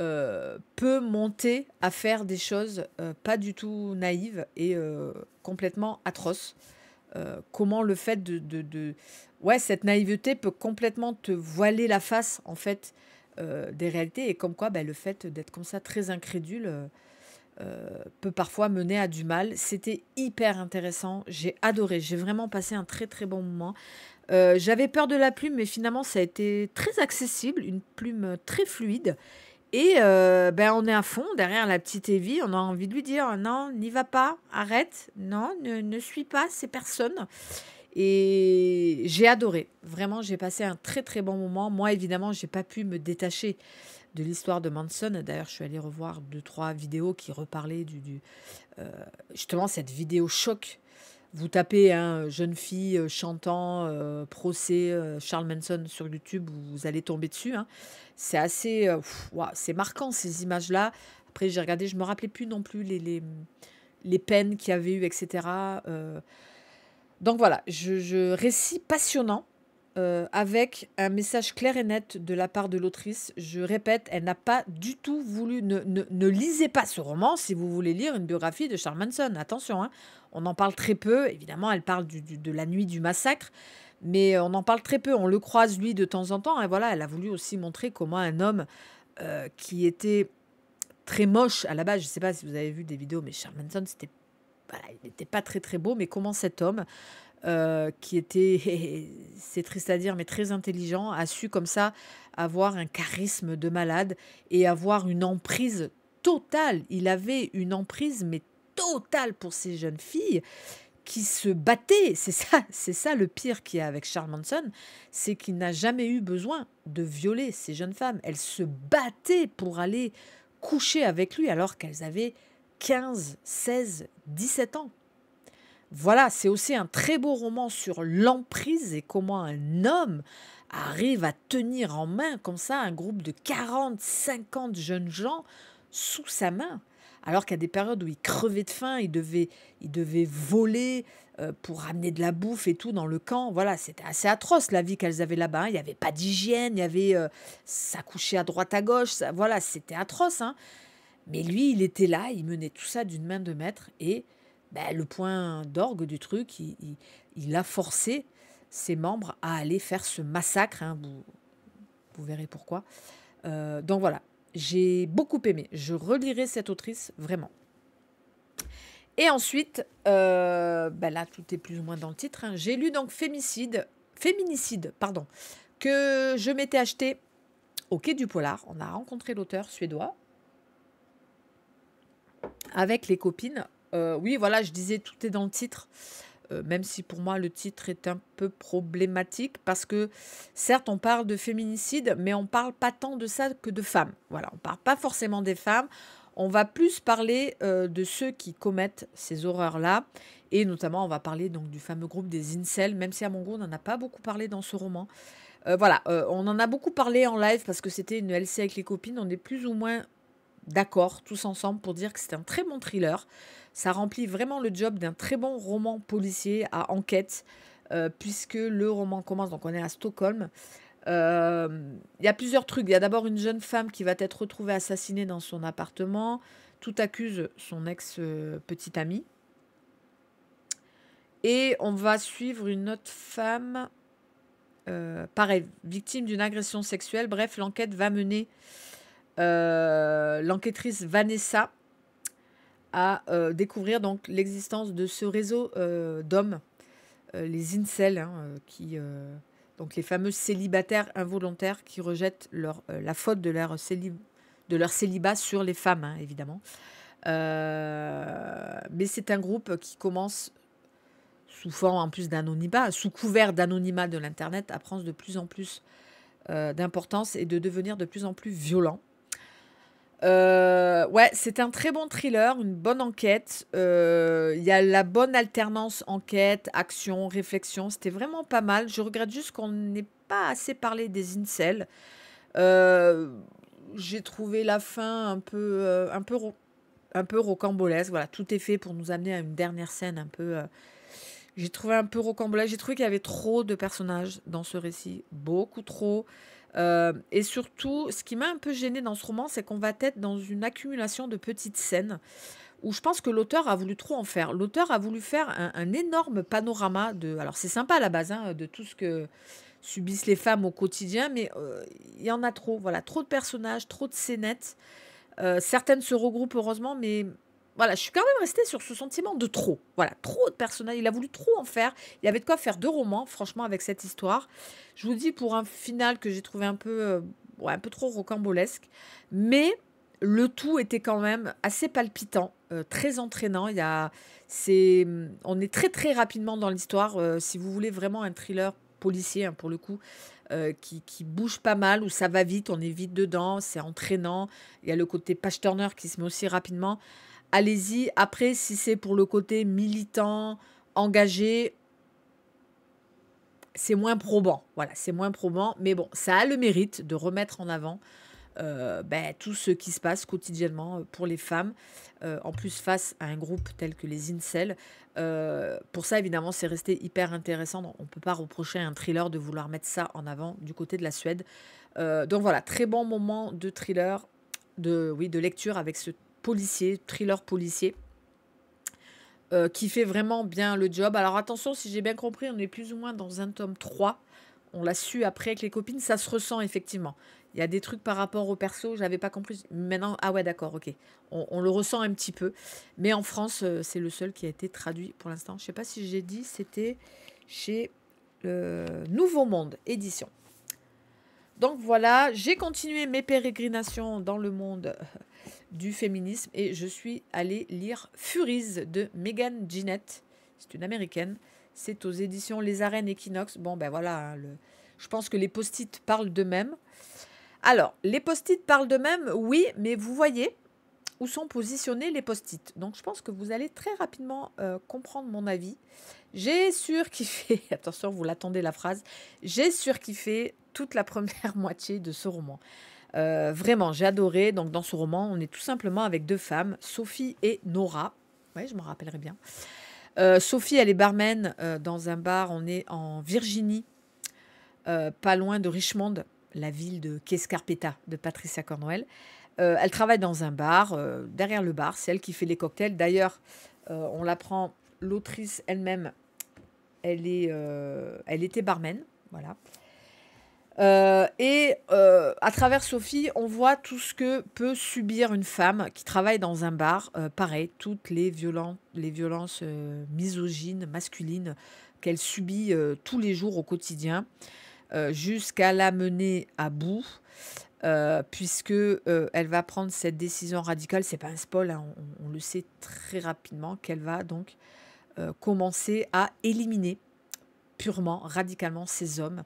euh, peut monter à faire des choses euh, pas du tout naïves et euh, complètement atroces. comment le fait de, de, Ouais, cette naïveté peut complètement te voiler la face, en fait, des réalités. Et comme quoi, ben le fait d'être comme ça très incrédule peut parfois mener à du mal. C'était hyper intéressant. J'ai adoré. J'ai vraiment passé un très, très bon moment. J'avais peur de la plume, mais finalement, ça a été très accessible. Une plume très fluide et euh, ben on est à fond derrière la petite Evie, on a envie de lui dire non, n'y va pas, arrête, non, ne, suis pas ces personnes. Et j'ai adoré, vraiment, j'ai passé un très très bon moment. Moi, évidemment, j'ai pas pu me détacher de l'histoire de Manson. D'ailleurs, je suis allée revoir deux trois vidéos qui reparlaient du, du euh, justement cette vidéo choc vous tapez hein, jeune fille euh, chantant procès Charles Manson sur YouTube, vous allez tomber dessus. Hein c'est assez. Euh, c'est marquant ces images-là. Après, j'ai regardé, je me rappelais plus non plus les, les, les peines qu'il y avait eu, etc. Euh. donc voilà, je, je récit passionnant. Euh, avec un message clair et net de la part de l'autrice. Je répète, elle n'a pas du tout voulu. Ne, lisez pas ce roman si vous voulez lire une biographie de Charles Manson. Attention, hein, on en parle très peu. Évidemment, elle parle de la nuit du massacre, mais euh, on en parle très peu. On le croise, lui, de temps en temps. Et hein, voilà, elle a voulu aussi montrer comment un homme euh, qui était très moche à la base, je ne sais pas si vous avez vu des vidéos, mais Charles c'était, il n'était pas très très beau, mais comment cet homme, euh, qui était, c'est triste à dire, mais très intelligent, a su comme ça avoir un charisme de malade et avoir une emprise totale. Il avait une emprise, mais totale pour ces jeunes filles qui se battait. C'est ça, c'est ça le pire qu'il y a avec Charles Manson, c'est qu'il n'a jamais eu besoin de violer ces jeunes femmes. Elles se battaient pour aller coucher avec lui alors qu'elles avaient 15, 16, 17 ans. Voilà, c'est aussi un très beau roman sur l'emprise et comment un homme arrive à tenir en main comme ça un groupe de 40, 50 jeunes gens sous sa main alors qu'à des périodes où ils crevaient de faim, ils devaient, ils devaient voler euh, pour amener de la bouffe et tout dans le camp. Voilà, c'était assez atroce la vie qu'elles avaient là-bas. Hein. Il n'y avait pas d'hygiène, il y avait euh, ça couchait à droite à gauche. voilà, c'était atroce. Hein. Mais lui, il était là, il menait tout ça d'une main de maître et ben, le point d'orgue du truc, il, a forcé ses membres à aller faire ce massacre. Hein. Vous, verrez pourquoi. Euh, donc voilà, j'ai beaucoup aimé. Je relirai cette autrice, vraiment. Et ensuite, euh, ben là, tout est plus ou moins dans le titre. Hein. J'ai lu donc Fémicide, Féminicide, pardon, que je m'étais acheté au Quai du Polar. On a rencontré l'auteur suédois avec les copines. Euh, oui, voilà, je disais, tout est dans le titre. Euh, même si pour moi le titre est un peu problématique, parce que certes on parle de féminicide, mais on parle pas tant de ça que de femmes. Voilà, on parle pas forcément des femmes, on va plus parler euh, de ceux qui commettent ces horreurs-là, et notamment on va parler donc du fameux groupe des incels, même si à mon goût on n'en a pas beaucoup parlé dans ce roman. Euh, voilà, on en a beaucoup parlé en live parce que c'était une LC avec les copines, on est plus ou moins d'accord tous ensemble pour dire que c'est un très bon thriller. Ça remplit vraiment le job d'un très bon roman policier à enquête, euh, puisque le roman commence, donc on est à Stockholm. Euh, il y a plusieurs trucs. Il y a d'abord une jeune femme qui va être retrouvée assassinée dans son appartement. Tout accuse son ex-petite euh, amie. Et on va suivre une autre femme, pareil, victime d'une agression sexuelle. Bref, l'enquête va mener euh, l'enquêtrice Vanessa a euh, découvrir donc l'existence de ce réseau euh, d'hommes, les incels, hein, qui donc les fameux célibataires involontaires qui rejettent la faute de leur, célibat sur les femmes, hein, évidemment. mais c'est un groupe qui commence, sous forme en plus d'anonymat, sous couvert d'anonymat de l'Internet, à prendre de plus en plus d'importance et de devenir de plus en plus violent. Euh, ouais, c'est un très bon thriller, une bonne enquête. Euh, il y a la bonne alternance enquête, action, réflexion. C'était vraiment pas mal. Je regrette juste qu'on n'ait pas assez parlé des incels. Euh, j'ai trouvé la fin un peu, un peu, un peu rocambolesque. Voilà, tout est fait pour nous amener à une dernière scène un peu. J'ai trouvé un peu rocambolesque. J'ai trouvé qu'il y avait trop de personnages dans ce récit, beaucoup trop. Euh, et surtout, ce qui m'a un peu gênée dans ce roman, c'est qu'on va être dans une accumulation de petites scènes où je pense que l'auteur a voulu trop en faire. L'auteur a voulu faire un, énorme panorama de... Alors c'est sympa à la base, hein, de tout ce que subissent les femmes au quotidien, mais euh, il y en a trop. Voilà, trop de personnages, trop de scénettes. Euh, certaines se regroupent heureusement, mais voilà, je suis quand même restée sur ce sentiment de trop. Voilà, trop de personnages, Il a voulu trop en faire. Il y avait de quoi faire deux romans, franchement, avec cette histoire. Je vous dis pour un final que j'ai trouvé un peu, euh, un peu trop rocambolesque, mais le tout était quand même assez palpitant, euh, très entraînant. Il y a, c'est, mm, on est très très rapidement dans l'histoire. Euh, si vous voulez vraiment un thriller policier, hein, pour le coup, qui, qui, bouge pas mal, où ça va vite, on est vite dedans, c'est entraînant. Il y a le côté page turner qui se met aussi rapidement allez-y. Après, si c'est pour le côté militant, engagé, c'est moins probant. Voilà, c'est moins probant. Mais bon, ça a le mérite de remettre en avant euh, ben, tout ce qui se passe quotidiennement euh, pour les femmes, euh, en plus face à un groupe tel que les Incel. pour ça, évidemment, c'est resté hyper intéressant. On ne peut pas reprocher à un thriller de vouloir mettre ça en avant du côté de la Suède. donc voilà, très bon moment de thriller, de, oui, de lecture avec ce policier, thriller policier, euh, qui fait vraiment bien le job. Alors attention, si j'ai bien compris, on est plus ou moins dans un tome 3. On l'a su après avec les copines, ça se ressent effectivement. Il y a des trucs par rapport au perso, j'avais pas compris. Maintenant, ah ouais, d'accord, ok. On, le ressent un petit peu. Mais en France, euh, c'est le seul qui a été traduit pour l'instant. Je sais pas si j'ai dit, c'était chez euh, le Nouveau Monde Édition. Donc voilà, j'ai continué mes pérégrinations dans le monde euh, du féminisme et je suis allée lire Furies de Megan Jeanette. C'est une américaine. C'est aux éditions Les Arènes Equinox. Bon, ben voilà, hein, le... je pense que les post-it parlent d'eux-mêmes. Alors, les post-it parlent d'eux-mêmes, oui, mais vous voyez, où sont positionnés les post-it. Donc je pense que vous allez très rapidement euh, comprendre mon avis. J'ai surkiffé, attention, vous l'attendez la phrase, j'ai surkiffé toute la première moitié de ce roman. Euh, vraiment, j'ai adoré. Donc dans ce roman, on est tout simplement avec deux femmes, Sophie et Nora. Oui, je m'en rappellerai bien. Euh, Sophie, elle est barman dans un bar, on est en Virginie, pas loin de Richmond, la ville de Kescarpeta de Patricia Cornwell. Euh, elle travaille dans un bar, euh, derrière le bar, c'est elle qui fait les cocktails. D'ailleurs, euh, on l'apprend, l'autrice elle-même, elle, est, elle était barman, voilà. et à travers Sophie, on voit tout ce que peut subir une femme qui travaille dans un bar. pareil, toutes les, les violences misogynes, masculines qu'elle subit tous les jours au quotidien, jusqu'à la mener à bout. Euh, puisque euh, elle va prendre cette décision radicale. C'est pas un spoil, hein, on, le sait très rapidement qu'elle va donc euh, commencer à éliminer purement, radicalement ces hommes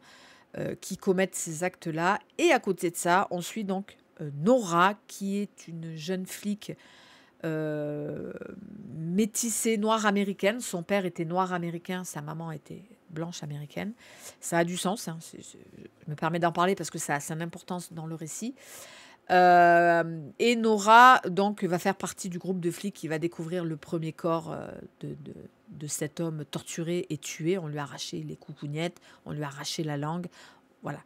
qui commettent ces actes-là. Et à côté de ça, on suit donc Nora, qui est une jeune flic. métissée noire américaine, son père était noir américain, sa maman était blanche américaine. Ça a du sens, hein, je me permets d'en parler parce que ça a son importance dans le récit. Euh, et Nora donc va faire partie du groupe de flics qui va découvrir le premier corps euh, de, de, cet homme torturé et tué. On lui a arraché les coucougnettes, on lui a arraché la langue, voilà.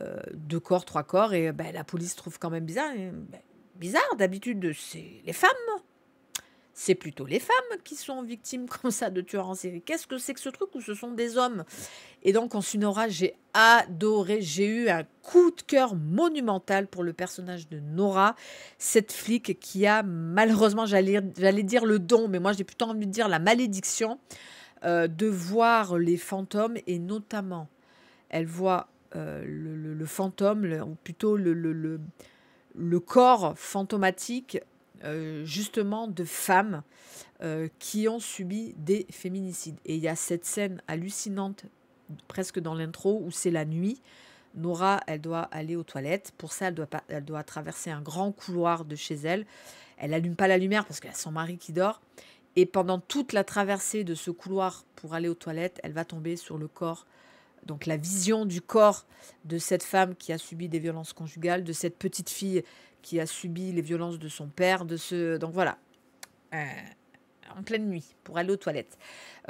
Euh, deux corps, trois corps, et ben, la police trouve quand même bizarre. Hein, ben, bizarre, d'habitude, c'est les femmes c'est plutôt les femmes qui sont victimes comme ça de tueurs en série. Qu'est-ce que c'est que ce truc où ce sont des hommes Et donc, en Sunora, j'ai adoré. J'ai eu un coup de cœur monumental pour le personnage de Nora, cette flic qui a malheureusement, j'allais dire le don, mais moi j'ai plutôt envie de dire la malédiction euh, de voir les fantômes et notamment, elle voit euh, le, fantôme, ou plutôt le, le corps fantomatique euh, justement de femmes euh, qui ont subi des féminicides. Et il y a cette scène hallucinante presque dans l'intro où c'est la nuit. Nora, elle doit aller aux toilettes. Pour ça, elle doit, pas, elle doit traverser un grand couloir de chez elle. Elle n'allume pas la lumière parce qu'elle a son mari qui dort. Et pendant toute la traversée de ce couloir pour aller aux toilettes, elle va tomber sur le corps donc la vision du corps de cette femme qui a subi des violences conjugales, de cette petite fille qui a subi les violences de son père, de ce. Donc voilà. Euh, en pleine nuit pour aller aux toilettes.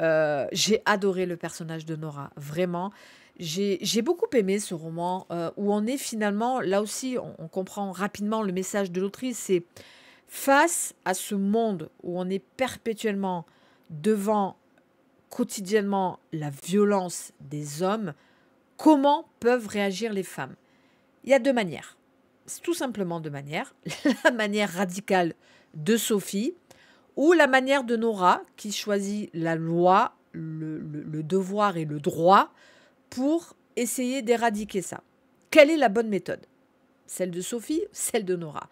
Euh, j'ai adoré le personnage de Nora, vraiment. J'ai beaucoup aimé ce roman euh, où on est finalement, là aussi, on comprend rapidement le message de l'autrice, c'est face à ce monde où on est perpétuellement devant quotidiennement la violence des hommes, comment peuvent réagir les femmes Il y a deux manières tout simplement de manière, la manière radicale de Sophie ou la manière de Nora qui choisit la loi, le, devoir et le droit pour essayer d'éradiquer ça. Quelle est la bonne méthode Celle de Sophie, celle de Nora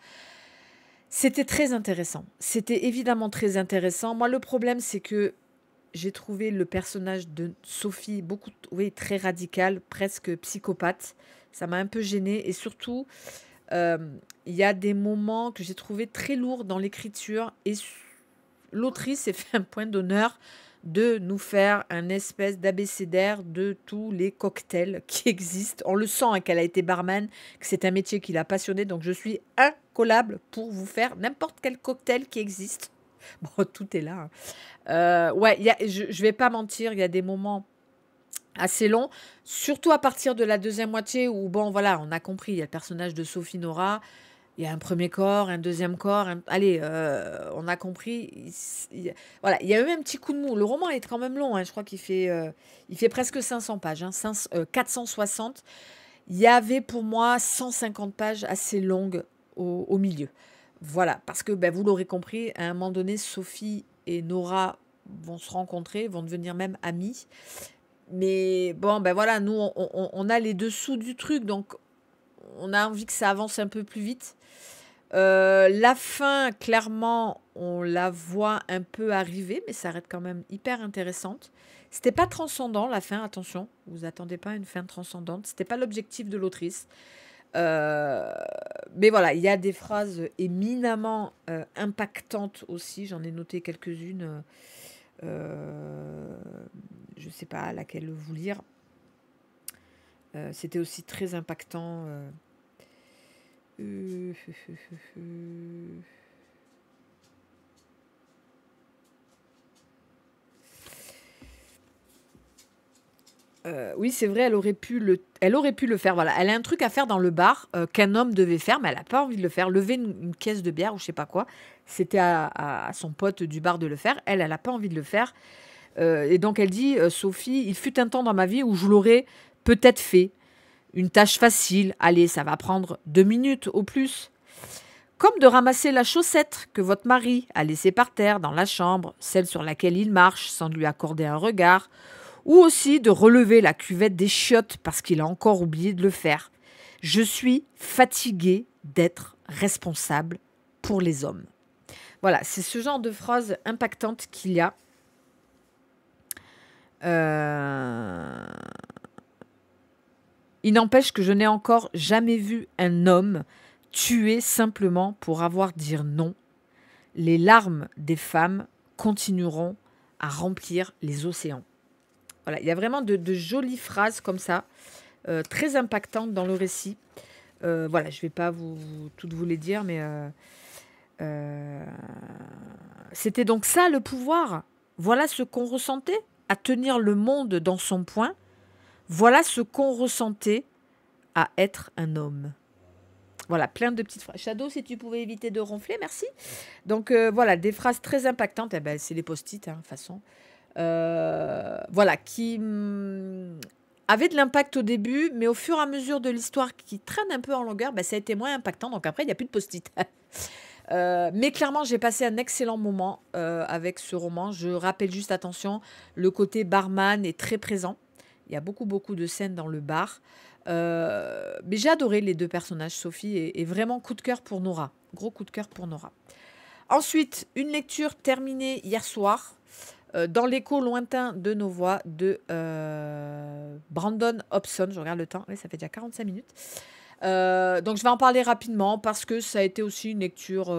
C'était très intéressant. C'était évidemment très intéressant. Moi, le problème, c'est que j'ai trouvé le personnage de Sophie beaucoup, très radical, presque psychopathe. Ça m'a un peu gêné et surtout, euh, il y a des moments que j'ai trouvé très lourds dans l'écriture et l'autrice s'est fait un point d'honneur de nous faire un espèce d'abécédaire de tous les cocktails qui existent. On le sent hein, qu'elle a été barman, que c'est un métier qui l'a passionné, donc je suis incollable pour vous faire n'importe quel cocktail qui existe. Bon, tout est là. Hein. Euh, ouais, je vais pas mentir, il y a des moments assez long, surtout à partir de la deuxième moitié où, bon, voilà, on a compris, il y a le personnage de Sophie Nora, il y a un premier corps, un deuxième corps, allez, euh, on a compris, voilà, il y a eu un petit coup de mou, le roman est quand même long, hein, je crois qu'il fait, euh, il fait presque 500 pages, 460, hein, euh, il y avait pour moi 150 pages assez longues au, au milieu. Voilà, parce que ben, vous l'aurez compris, à un moment donné, Sophie et Nora vont se rencontrer, vont devenir même amies mais bon, ben voilà, nous, on, on, a les dessous du truc, donc on a envie que ça avance un peu plus vite. Euh, la fin, clairement, on la voit un peu arriver, mais ça reste quand même hyper intéressante. C'était pas transcendant la fin, attention, vous attendez pas une fin transcendante. C'était pas l'objectif de l'autrice. Euh, mais voilà, il y a des phrases éminemment euh, impactantes aussi. J'en ai noté quelques-unes euh, je ne sais pas à laquelle vous lire. Euh, c'était aussi très impactant. Euh, Euh, oui, c'est vrai, elle aurait, pu le, elle aurait pu le faire. Voilà, elle a un truc à faire dans le bar euh, qu'un homme devait faire, mais elle n'a pas envie de le faire. Lever une, caisse de bière ou je sais pas quoi, c'était à, son pote du bar de le faire. Elle, elle n'a pas envie de le faire. Euh, et donc elle dit, Sophie, il fut un temps dans ma vie où je l'aurais peut-être fait. Une tâche facile, allez, ça va prendre deux minutes au plus. Comme de ramasser la chaussette que votre mari a laissée par terre dans la chambre, celle sur laquelle il marche sans lui accorder un regard, ou aussi de relever la cuvette des chiottes parce qu'il a encore oublié de le faire. Je suis fatigué d'être responsable pour les hommes. Voilà, c'est ce genre de phrase impactante qu'il y a. Euh, il n'empêche que je n'ai encore jamais vu un homme tué simplement pour avoir dit non. Les larmes des femmes continueront à remplir les océans. Voilà, il y a vraiment de, jolies phrases comme ça, euh, très impactantes dans le récit. Euh, voilà, je ne vais pas vous, toutes vous les dire, mais euh, c'était donc ça le pouvoir. Voilà ce qu'on ressentait à tenir le monde dans son poing. Voilà ce qu'on ressentait à être un homme. Voilà, plein de petites phrases. Shadow, si tu pouvais éviter de ronfler, merci. Donc voilà, des phrases très impactantes. Eh ben, c'est les post-it, hein, de toute façon. Euh, voilà, qui mm, avait de l'impact au début, mais au fur et à mesure de l'histoire qui traîne un peu en longueur, bah, ça a été moins impactant. Donc après, il n'y a plus de post-it. Euh, mais clairement, j'ai passé un excellent moment euh, avec ce roman. Je rappelle juste, attention, le côté barman est très présent. Il y a beaucoup, beaucoup de scènes dans le bar. mais j'ai adoré les deux personnages, Sophie, et, et, vraiment coup de cœur pour Nora. Gros coup de cœur pour Nora. Ensuite, une lecture terminée hier soir. Euh, dans l'écho lointain de nos voix de euh, Brandon Hobson. Je regarde le temps, ça fait déjà 45 minutes. Euh, donc je vais en parler rapidement parce que ça a été aussi une lecture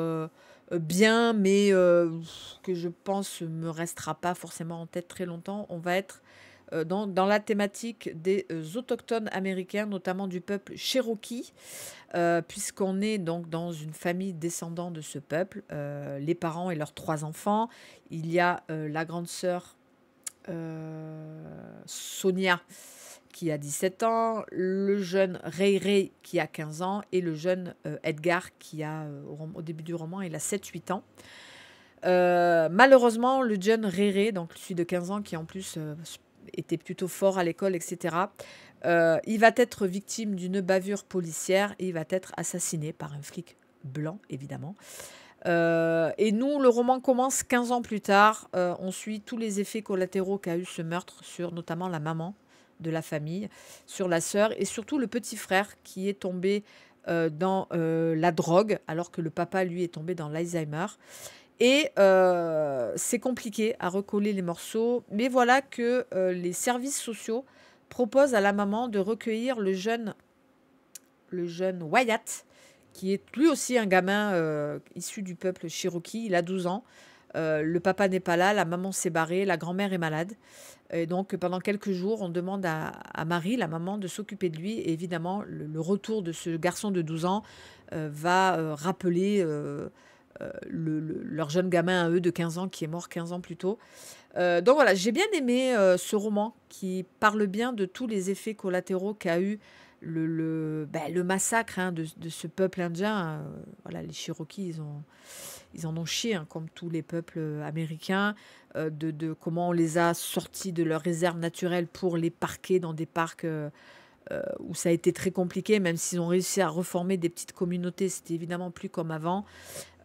bien, mais que je pense ne me restera pas forcément en tête très longtemps. On va être euh, dans, la thématique des euh, autochtones américains, notamment du peuple Cherokee, euh, puisqu'on est donc dans une famille descendant de ce peuple, les parents et leurs trois enfants. Il y a la grande sœur Sonia qui a 17 ans, le jeune Ray Ray qui a 15 ans et le jeune Edgar qui a au, début du roman il a 7-8 ans. malheureusement, le jeune Réré, donc celui de 15 ans, qui en plus était plutôt fort à l'école, etc. Euh, il va être victime d'une bavure policière et il va être assassiné par un flic blanc, évidemment. Euh, et nous, le roman commence 15 ans plus tard. Euh, on suit tous les effets collatéraux qu'a eu ce meurtre sur notamment la maman de la famille, sur la sœur et surtout le petit frère qui est tombé dans la drogue alors que le papa, lui, est tombé dans l'Alzheimer. Et euh, c'est compliqué à recoller les morceaux. Mais voilà que euh, les services sociaux proposent à la maman de recueillir le jeune, le jeune Wyatt, qui est lui aussi un gamin euh, issu du peuple Cherokee. Il a 12 ans. le papa n'est pas là, la maman s'est barrée, la grand-mère est malade. Et donc pendant quelques jours, on demande à, Marie, la maman, de s'occuper de lui. Et évidemment, le, le, retour de ce garçon de 12 ans va rappeler euh, leur jeune gamin à eux de 15 ans qui est mort 15 ans plus tôt. Euh, donc voilà, j'ai bien aimé euh, ce roman qui parle bien de tous les effets collatéraux qu'a eu le, le, ben, massacre hein, de, ce peuple indien. voilà, les Cherokees, ils, ont, ils en ont chié, hein, comme tous les peuples américains, de, comment on les a sortis de leurs réserves naturelles pour les parquer dans des parcs. Euh, où ça a été très compliqué, même s'ils ont réussi à reformer des petites communautés, c'était évidemment plus comme avant.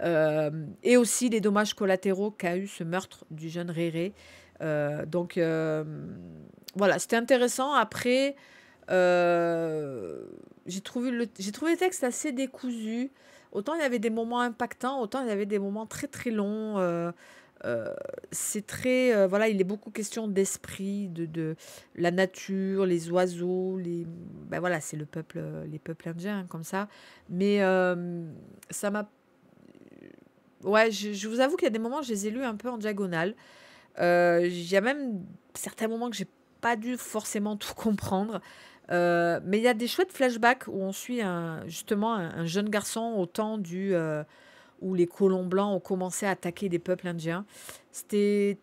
Euh, et aussi les dommages collatéraux qu'a eu ce meurtre du jeune Réré. Euh, donc voilà, c'était intéressant. Après, j'ai trouvé, le, trouvé le texte assez décousu. Autant il y avait des moments impactants, autant il y avait des moments très très longs. Euh, c'est très euh, voilà il est beaucoup question d'esprit de, la nature les oiseaux les ben voilà c'est le peuple euh, les peuples indiens hein, comme ça mais ça m'a ouais je, vous avoue qu'il y a des moments je les ai lus un peu en diagonale il y a même certains moments que j'ai pas dû forcément tout comprendre mais il y a des chouettes flashbacks où on suit un, justement un jeune garçon au temps du où les colons blancs ont commencé à attaquer des peuples indiens. C'était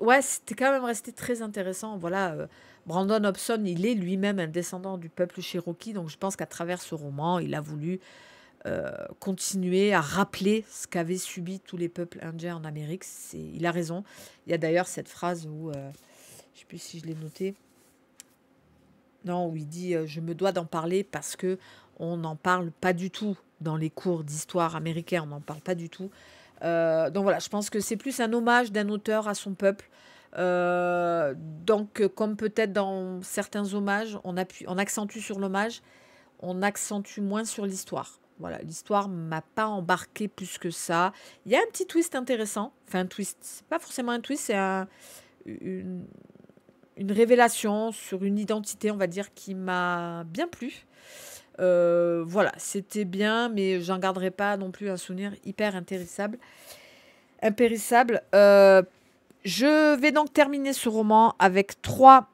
ouais, c'était quand même resté très intéressant. Voilà, euh, Brandon Hobson, il est lui-même un descendant du peuple Cherokee, donc je pense qu'à travers ce roman, il a voulu euh, continuer à rappeler ce qu'avaient subi tous les peuples indiens en Amérique. C'est, Il a raison. Il y a d'ailleurs cette phrase où, euh, je sais plus si je l'ai notée, non, où il dit Je me dois d'en parler parce que on n'en parle pas du tout dans les cours d'histoire américaine. on n'en parle pas du tout. Euh, donc voilà, je pense que c'est plus un hommage d'un auteur à son peuple. Euh, donc comme peut-être dans certains hommages, on, appuie, on accentue sur l'hommage, on accentue moins sur l'histoire. Voilà, l'histoire m'a pas embarqué plus que ça. Il y a un petit twist intéressant, enfin un twist, c'est pas forcément un twist, c'est une, une, révélation sur une identité, on va dire, qui m'a bien plu. Euh, voilà, c'était bien, mais j'en garderai pas non plus un souvenir hyper intéressable. Impérissable. Euh, je vais donc terminer ce roman avec trois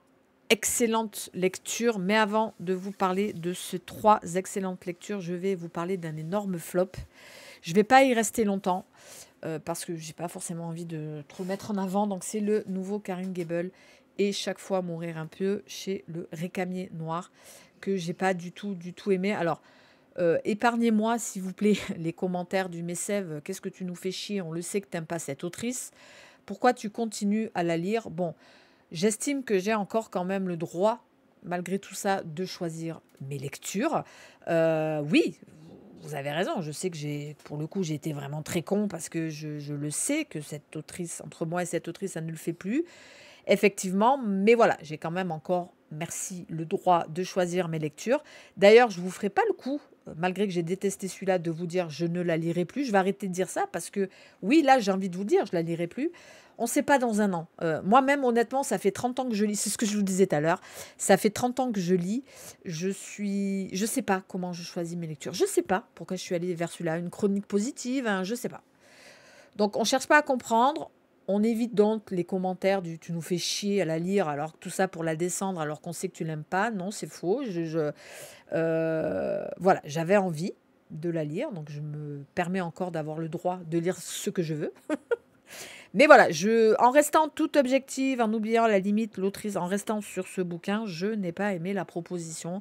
excellentes lectures, mais avant de vous parler de ces trois excellentes lectures, je vais vous parler d'un énorme flop. Je ne vais pas y rester longtemps euh, parce que je n'ai pas forcément envie de trop mettre en avant. Donc c'est le nouveau Karine Gable et chaque fois mourir un peu chez le Récamier Noir que j'ai pas du tout, du tout aimé. Alors, euh, épargnez-moi, s'il vous plaît, les commentaires du Messev. Qu'est-ce que tu nous fais chier On le sait que t'aimes pas cette autrice. Pourquoi tu continues à la lire Bon, j'estime que j'ai encore quand même le droit, malgré tout ça, de choisir mes lectures. Euh, oui, vous avez raison. Je sais que j'ai, pour le coup, j'ai été vraiment très con parce que je, je, le sais que cette autrice, entre moi et cette autrice, ça ne le fait plus. Effectivement, mais voilà, j'ai quand même encore merci, le droit de choisir mes lectures. D'ailleurs, je ne vous ferai pas le coup, euh, malgré que j'ai détesté celui-là, de vous dire je ne la lirai plus. Je vais arrêter de dire ça parce que, oui, là, j'ai envie de vous dire, je ne la lirai plus. On ne sait pas dans un an. Euh, moi-même, honnêtement, ça fait 30 ans que je lis. C'est ce que je vous disais tout à l'heure. Ça fait 30 ans que je lis. Je suis. Je sais pas comment je choisis mes lectures. Je ne sais pas pourquoi je suis allée vers celui-là. Une chronique positive, hein, Je ne sais pas. Donc, on ne cherche pas à comprendre. On évite donc les commentaires du tu nous fais chier à la lire, alors que tout ça pour la descendre, alors qu'on sait que tu l'aimes pas. Non, c'est faux. Je, euh, voilà, j'avais envie de la lire, donc je me permets encore d'avoir le droit de lire ce que je veux. Mais voilà, je, en restant tout objective, en oubliant la limite, l'autrice, en restant sur ce bouquin, je n'ai pas aimé la proposition.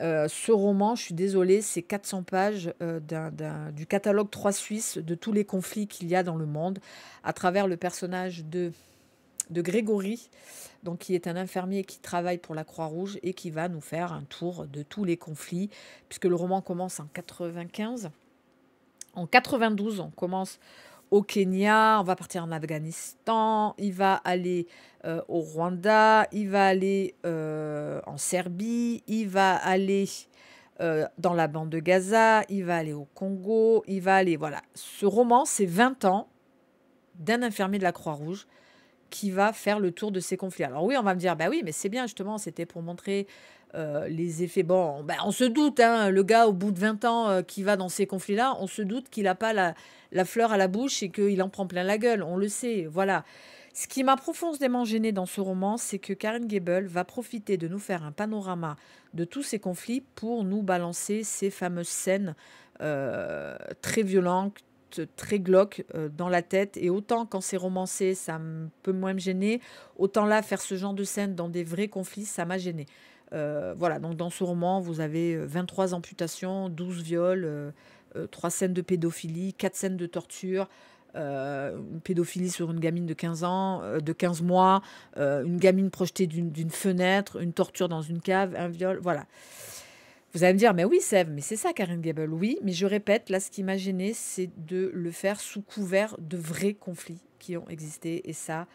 Euh, ce roman, je suis désolée, c'est 400 pages euh, du catalogue 3 Suisses de tous les conflits qu'il y a dans le monde à travers le personnage de, de Grégory, donc, qui est un infirmier qui travaille pour la Croix-Rouge et qui va nous faire un tour de tous les conflits, puisque le roman commence en 95. En 92, on commence au Kenya, on va partir en Afghanistan, il va aller euh, au Rwanda, il va aller euh, en Serbie, il va aller euh, dans la bande de Gaza, il va aller au Congo, il va aller... Voilà, ce roman, c'est 20 ans d'un infirmier de la Croix-Rouge qui va faire le tour de ces conflits. Alors oui, on va me dire, bah oui, mais c'est bien justement, c'était pour montrer euh, les effets. Bon, ben, on se doute, hein, le gars au bout de 20 ans euh, qui va dans ces conflits-là, on se doute qu'il n'a pas la, fleur à la bouche et qu'il en prend plein la gueule, on le sait, voilà. Ce qui m'a profondément gêné dans ce roman, c'est que Karen Gable va profiter de nous faire un panorama de tous ces conflits pour nous balancer ces fameuses scènes euh, très violentes, très glauques dans la tête. Et autant quand c'est romancé, ça peut moins me gêner, autant là, faire ce genre de scène dans des vrais conflits, ça m'a gêné. Euh, voilà, donc dans ce roman, vous avez 23 euh, amputations, 12 viols, 3 euh, scènes de pédophilie, 4 scènes de torture. une pédophilie sur une gamine de 15 ans, de 15 mois, une gamine projetée d'une fenêtre, une torture dans une cave, un viol, voilà. Vous allez me dire, mais oui, Sèvres, mais c'est ça, Karen Gable, oui, mais je répète, là, ce qui m'a gêné, c'est de le faire sous couvert de vrais conflits qui ont existé, et ça,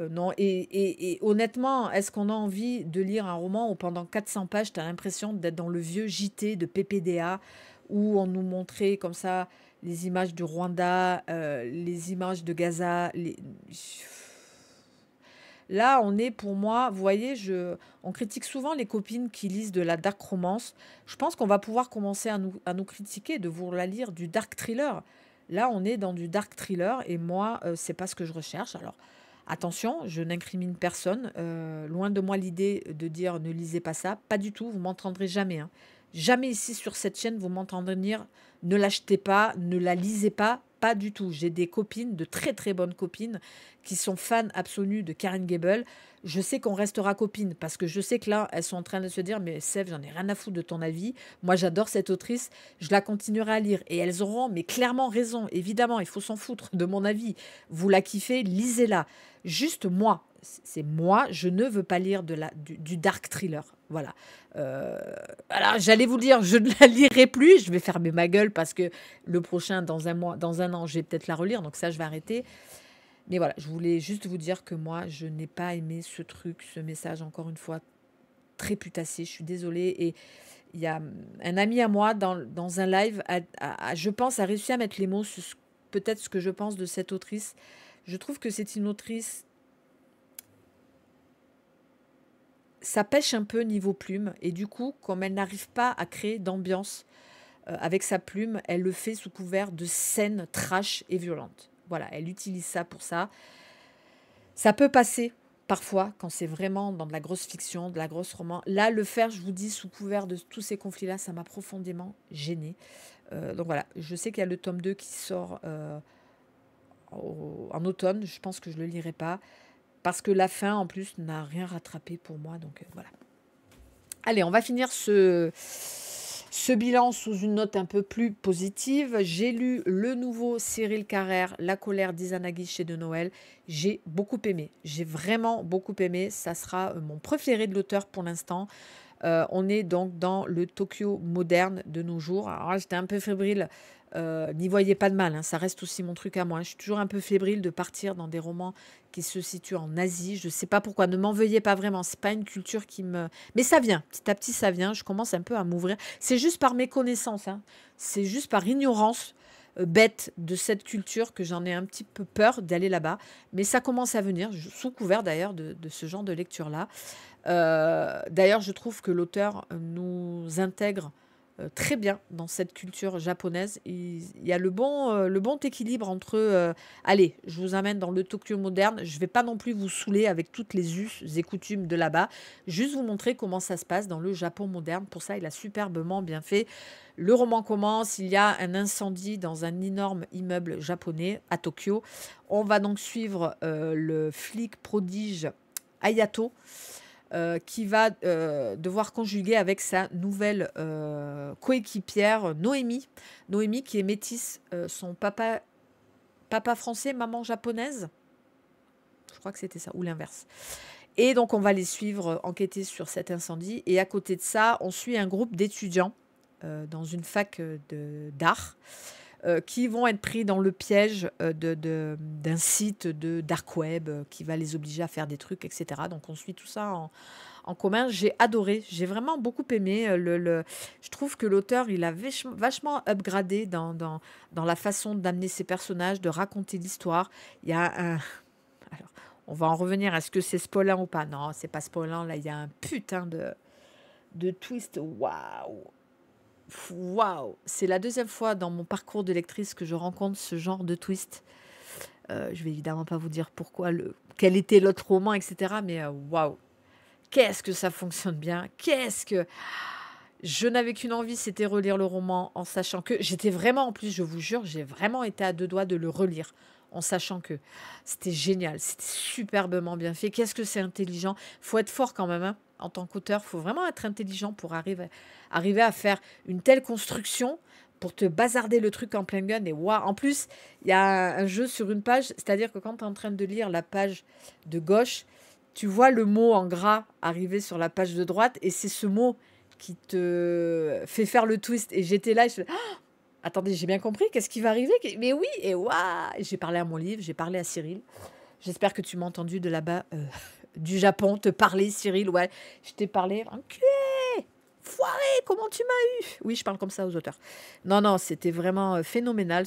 euh, non, et, honnêtement, est-ce qu'on a envie de lire un roman où pendant 400 pages, tu as l'impression d'être dans le vieux JT de PPDA, où on nous montrait comme ça les images du Rwanda, euh, les images de Gaza Là, on est pour moi, vous voyez, je, on critique souvent les copines qui lisent de la dark romance. Je pense qu'on va pouvoir commencer à nous, critiquer, de la lire du dark thriller. Là, on est dans du dark thriller et moi, euh, c'est pas ce que je recherche. Alors, Attention, je n'incrimine personne. Euh, loin de moi l'idée de dire ne lisez pas ça. Pas du tout, vous m'entendrez jamais. Hein. Jamais ici sur cette chaîne, vous m'entendrez dire ne l'achetez pas, ne la lisez pas, pas du tout. J'ai des copines, de très très bonnes copines, qui sont fans absolus de Karen Gable. Je sais qu'on restera copines parce que je sais que là, elles sont en train de se dire Mais Sève, j'en ai rien à foutre de ton avis. Moi, j'adore cette autrice. Je la continuerai à lire. Et elles auront, mais clairement, raison. Évidemment, il faut s'en foutre de mon avis. Vous la kiffez, lisez-la. Juste moi, c'est moi, je ne veux pas lire de la, du dark thriller. Voilà. Euh, alors, j'allais vous dire, je ne la lirai plus. Je vais fermer ma gueule parce que le prochain, dans un mois, dans un an, je vais peut-être la relire. Donc ça, je vais arrêter. Mais voilà, je voulais juste vous dire que moi, je n'ai pas aimé ce truc, ce message, encore une fois, très putassé, Je suis désolée. Et il y a un ami à moi, dans, un live, je pense, a réussi à mettre les mots sur peut-être ce que je pense de cette autrice. Je trouve que c'est une autrice ça pêche un peu niveau plume. Et du coup, comme elle n'arrive pas à créer d'ambiance euh, avec sa plume, elle le fait sous couvert de scènes trash et violentes. Voilà, elle utilise ça pour ça. Ça peut passer parfois quand c'est vraiment dans de la grosse fiction, de la grosse roman. Là, le faire, je vous dis, sous couvert de tous ces conflits-là, ça m'a profondément gênée. Euh, donc voilà, je sais qu'il y a le tome 2 qui sort euh, en automne. Je pense que je ne le lirai pas parce que la fin, en plus, n'a rien rattrapé pour moi. Donc euh, voilà. Allez, on va finir ce, ce bilan sous une note un peu plus positive. J'ai lu le nouveau Cyril Carrère, La colère d'Izanagi chez de Noël. J'ai beaucoup aimé. J'ai vraiment beaucoup aimé. Ça sera euh, mon préféré de l'auteur pour l'instant. Euh, on est donc dans le Tokyo moderne de nos jours. Alors j'étais un peu fébrile euh, n'y voyez pas de mal, hein, ça reste aussi mon truc à moi. Hein. Je suis toujours un peu fébrile de partir dans des romans qui se situent en Asie. Je ne sais pas pourquoi, ne m'en veuillez pas vraiment. C'est pas une culture qui me... Mais ça vient, petit à petit ça vient, je commence un peu à m'ouvrir. C'est juste par méconnaissance, hein. c'est juste par ignorance euh, bête de cette culture que j'en ai un petit peu peur d'aller là-bas. Mais ça commence à venir, sous couvert d'ailleurs de, ce genre de lecture-là. Euh, d'ailleurs, je trouve que l'auteur nous intègre euh, très bien dans cette culture japonaise. Il, y a le bon, euh, le bon équilibre entre euh, allez, je vous amène dans le Tokyo moderne, je ne vais pas non plus vous saouler avec toutes les us et coutumes de là-bas, juste vous montrer comment ça se passe dans le Japon moderne. Pour ça, il a superbement bien fait. Le roman commence, il y a un incendie dans un énorme immeuble japonais à Tokyo. On va donc suivre le flic prodige Ayato. Euh, qui va euh, devoir conjuguer avec sa nouvelle euh, coéquipière Noémie. Noémie qui est métisse, son papa, papa français, maman japonaise. Je crois que c'était ça, ou l'inverse. Et donc on va les suivre enquêter sur cet incendie. Et à côté de ça, on suit un groupe d'étudiants dans une fac d'art euh, qui vont être pris dans le piège euh, d'un site de dark web euh, qui va les obliger à faire des trucs, etc. Donc on suit tout ça en, commun. J'ai adoré, j'ai vraiment beaucoup aimé. Le, Je trouve que l'auteur, il a vachement upgradé dans, dans, la façon d'amener ses personnages, de raconter l'histoire. Il y a un... Alors, on va en revenir est ce que c'est spoilant ou pas. Non, c'est pas spoilant. Là, il y a un putain de, de twist. Waouh waouh, c'est la deuxième fois dans mon parcours de lectrice que je rencontre ce genre de twist. Euh, je vais évidemment pas vous dire pourquoi, le, quel était l'autre roman, etc. Mais euh, waouh, qu'est-ce que ça fonctionne bien, qu'est-ce que je n'avais qu'une envie, c'était relire le roman en sachant que j'étais vraiment, en plus, je vous jure, j'ai vraiment été à deux doigts de le relire en sachant que c'était génial, c'était superbement bien fait. Qu'est-ce que c'est intelligent Faut être fort quand même. Hein. en tant qu'auteur, faut vraiment être intelligent pour arriver, arriver à faire une telle construction pour te bazarder le truc en plein gun. Et waouh En plus, il y a un jeu sur une page, c'est-à-dire que quand tu es en train de lire la page de gauche, tu vois le mot en gras arriver sur la page de droite et c'est ce mot qui te fait faire le twist. Et j'étais là, et je attendez, j'ai bien compris, qu'est-ce qui va arriver Mais oui, et waouh J'ai parlé à mon livre, j'ai parlé à Cyril. J'espère que tu m'as entendu de là-bas, euh, du Japon, te parler, Cyril. Ouais, je t'ai parlé. Foiré, comment tu m'as eu Oui, je parle comme ça aux auteurs. Non, non, c'était vraiment euh, phénoménal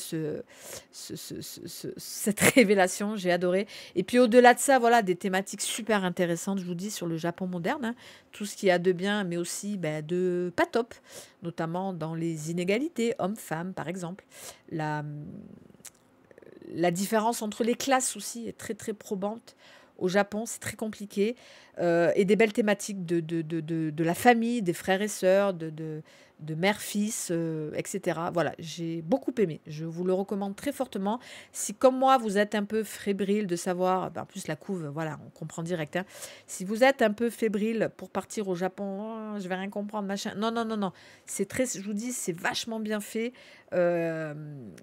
cette révélation. J'ai adoré. Et puis au-delà de ça, voilà, des thématiques super intéressantes, je vous dis, sur le Japon moderne. Hein. tout ce qu'il y a de bien, mais aussi ben, de pas top, notamment dans les inégalités hommes-femmes, par exemple. La, euh, la différence entre les classes aussi est très, très probante. Au Japon, c'est très compliqué. Euh, et des belles thématiques de, de, la famille, des frères et sœurs, de, de mère-fils, etc. Euh, voilà, j'ai beaucoup aimé. Je vous le recommande très fortement. Si, comme moi, vous êtes un peu fébrile de savoir, bah, en plus la couve, voilà, on comprend direct. Hein. Si vous êtes un peu fébrile pour partir au Japon, oh, je vais rien comprendre, machin. Non, non, non, non. C'est très, je vous dis, c'est vachement bien fait. Euh,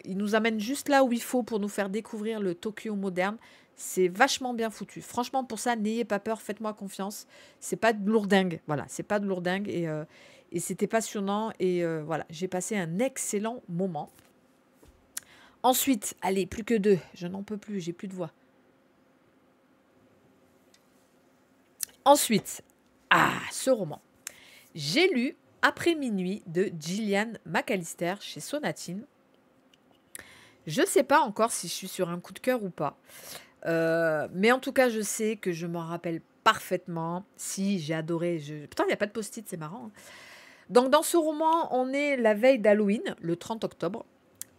il nous amène juste là où il faut pour nous faire découvrir le Tokyo moderne. C'est vachement bien foutu. Franchement, pour ça, n'ayez pas peur, faites-moi confiance. C'est pas de lourdingue. Voilà, c'est pas de lourdingue. Et, euh, c'était passionnant. Et euh, voilà, j'ai passé un excellent moment. Ensuite, allez, plus que deux. Je n'en peux plus, j'ai plus de voix. Ensuite, ah, ce roman. J'ai lu Après minuit de Gillian McAllister chez Sonatine. Je ne sais pas encore si je suis sur un coup de cœur ou pas. Euh, mais en tout cas, je sais que je m'en rappelle parfaitement. Si, j'ai adoré. Je... Putain, il n'y a pas de post-it, c'est marrant. Hein. Donc, dans ce roman, on est la veille d'Halloween, le 30 octobre.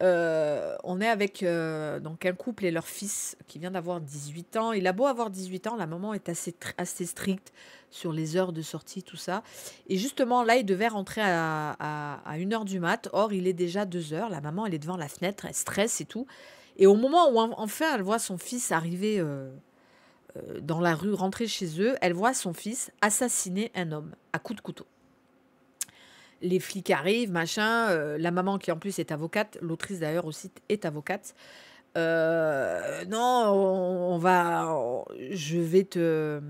Euh, on est avec euh, donc un couple et leur fils qui vient d'avoir 18 ans. Il a beau avoir 18 ans, la maman est assez, assez stricte sur les heures de sortie, tout ça. Et justement, là, il devait rentrer à, à, à 1h du mat. Or, il est déjà 2h. La maman, elle est devant la fenêtre, elle stresse et tout. Et au moment où enfin elle voit son fils arriver euh, euh, dans la rue, rentrer chez eux, elle voit son fils assassiner un homme à coups de couteau. Les flics arrivent, machin. Euh, la maman qui en plus est avocate, l'autrice d'ailleurs aussi est avocate. non, on, va, je vais te,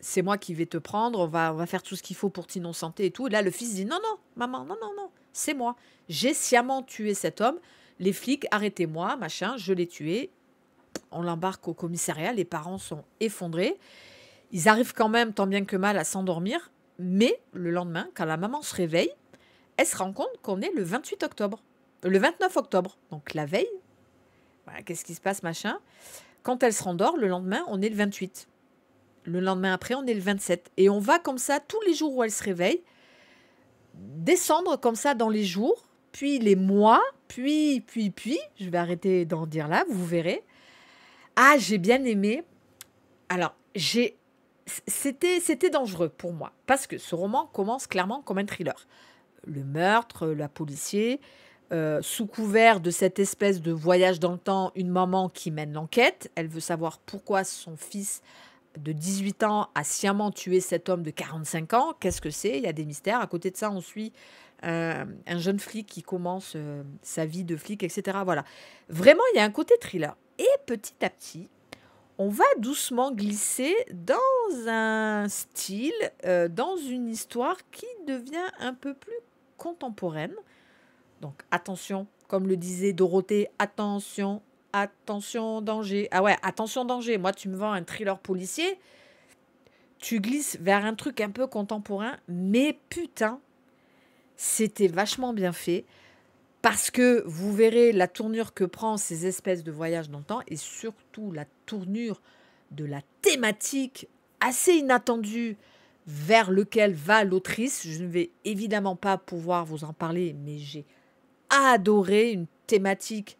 c'est moi qui vais te prendre. On va, va faire tout ce qu'il faut pour t'innocenter et tout. Et là, le fils dit non, non, maman, non, non, non, c'est moi. J'ai sciemment tué cet homme les flics, arrêtez-moi, machin, je l'ai tué. On l'embarque au commissariat, les parents sont effondrés. Ils arrivent quand même, tant bien que mal, à s'endormir. Mais le lendemain, quand la maman se réveille, elle se rend compte qu'on est le 28 octobre. Euh, le 29 octobre, donc la veille. qu'est-ce qui se passe, machin Quand elle se rendort, le lendemain, on est le 28. Le lendemain après, on est le 27. Et on va comme ça, tous les jours où elle se réveille, descendre comme ça dans les jours puis les mois, puis, puis, puis, je vais arrêter d'en dire là, vous verrez. Ah, j'ai bien aimé. Alors, j'ai c'était c'était dangereux pour moi parce que ce roman commence clairement comme un thriller. Le meurtre, la policier, euh, sous couvert de cette espèce de voyage dans le temps, une maman qui mène l'enquête. Elle veut savoir pourquoi son fils de 18 ans a sciemment tué cet homme de 45 ans. Qu'est-ce que c'est Il y a des mystères. À côté de ça, on suit euh, un jeune flic qui commence euh, sa vie de flic, etc. Voilà. Vraiment, il y a un côté thriller. Et petit à petit, on va doucement glisser dans un style, euh, dans une histoire qui devient un peu plus contemporaine. Donc attention, comme le disait Dorothée, attention, attention, danger. Ah ouais, attention, danger. Moi, tu me vends un thriller policier, tu glisses vers un truc un peu contemporain, mais putain, c'était vachement bien fait parce que vous verrez la tournure que prend ces espèces de voyages dans le temps et surtout la tournure de la thématique assez inattendue vers lequel va l'autrice. Je ne vais évidemment pas pouvoir vous en parler, mais j'ai adoré une thématique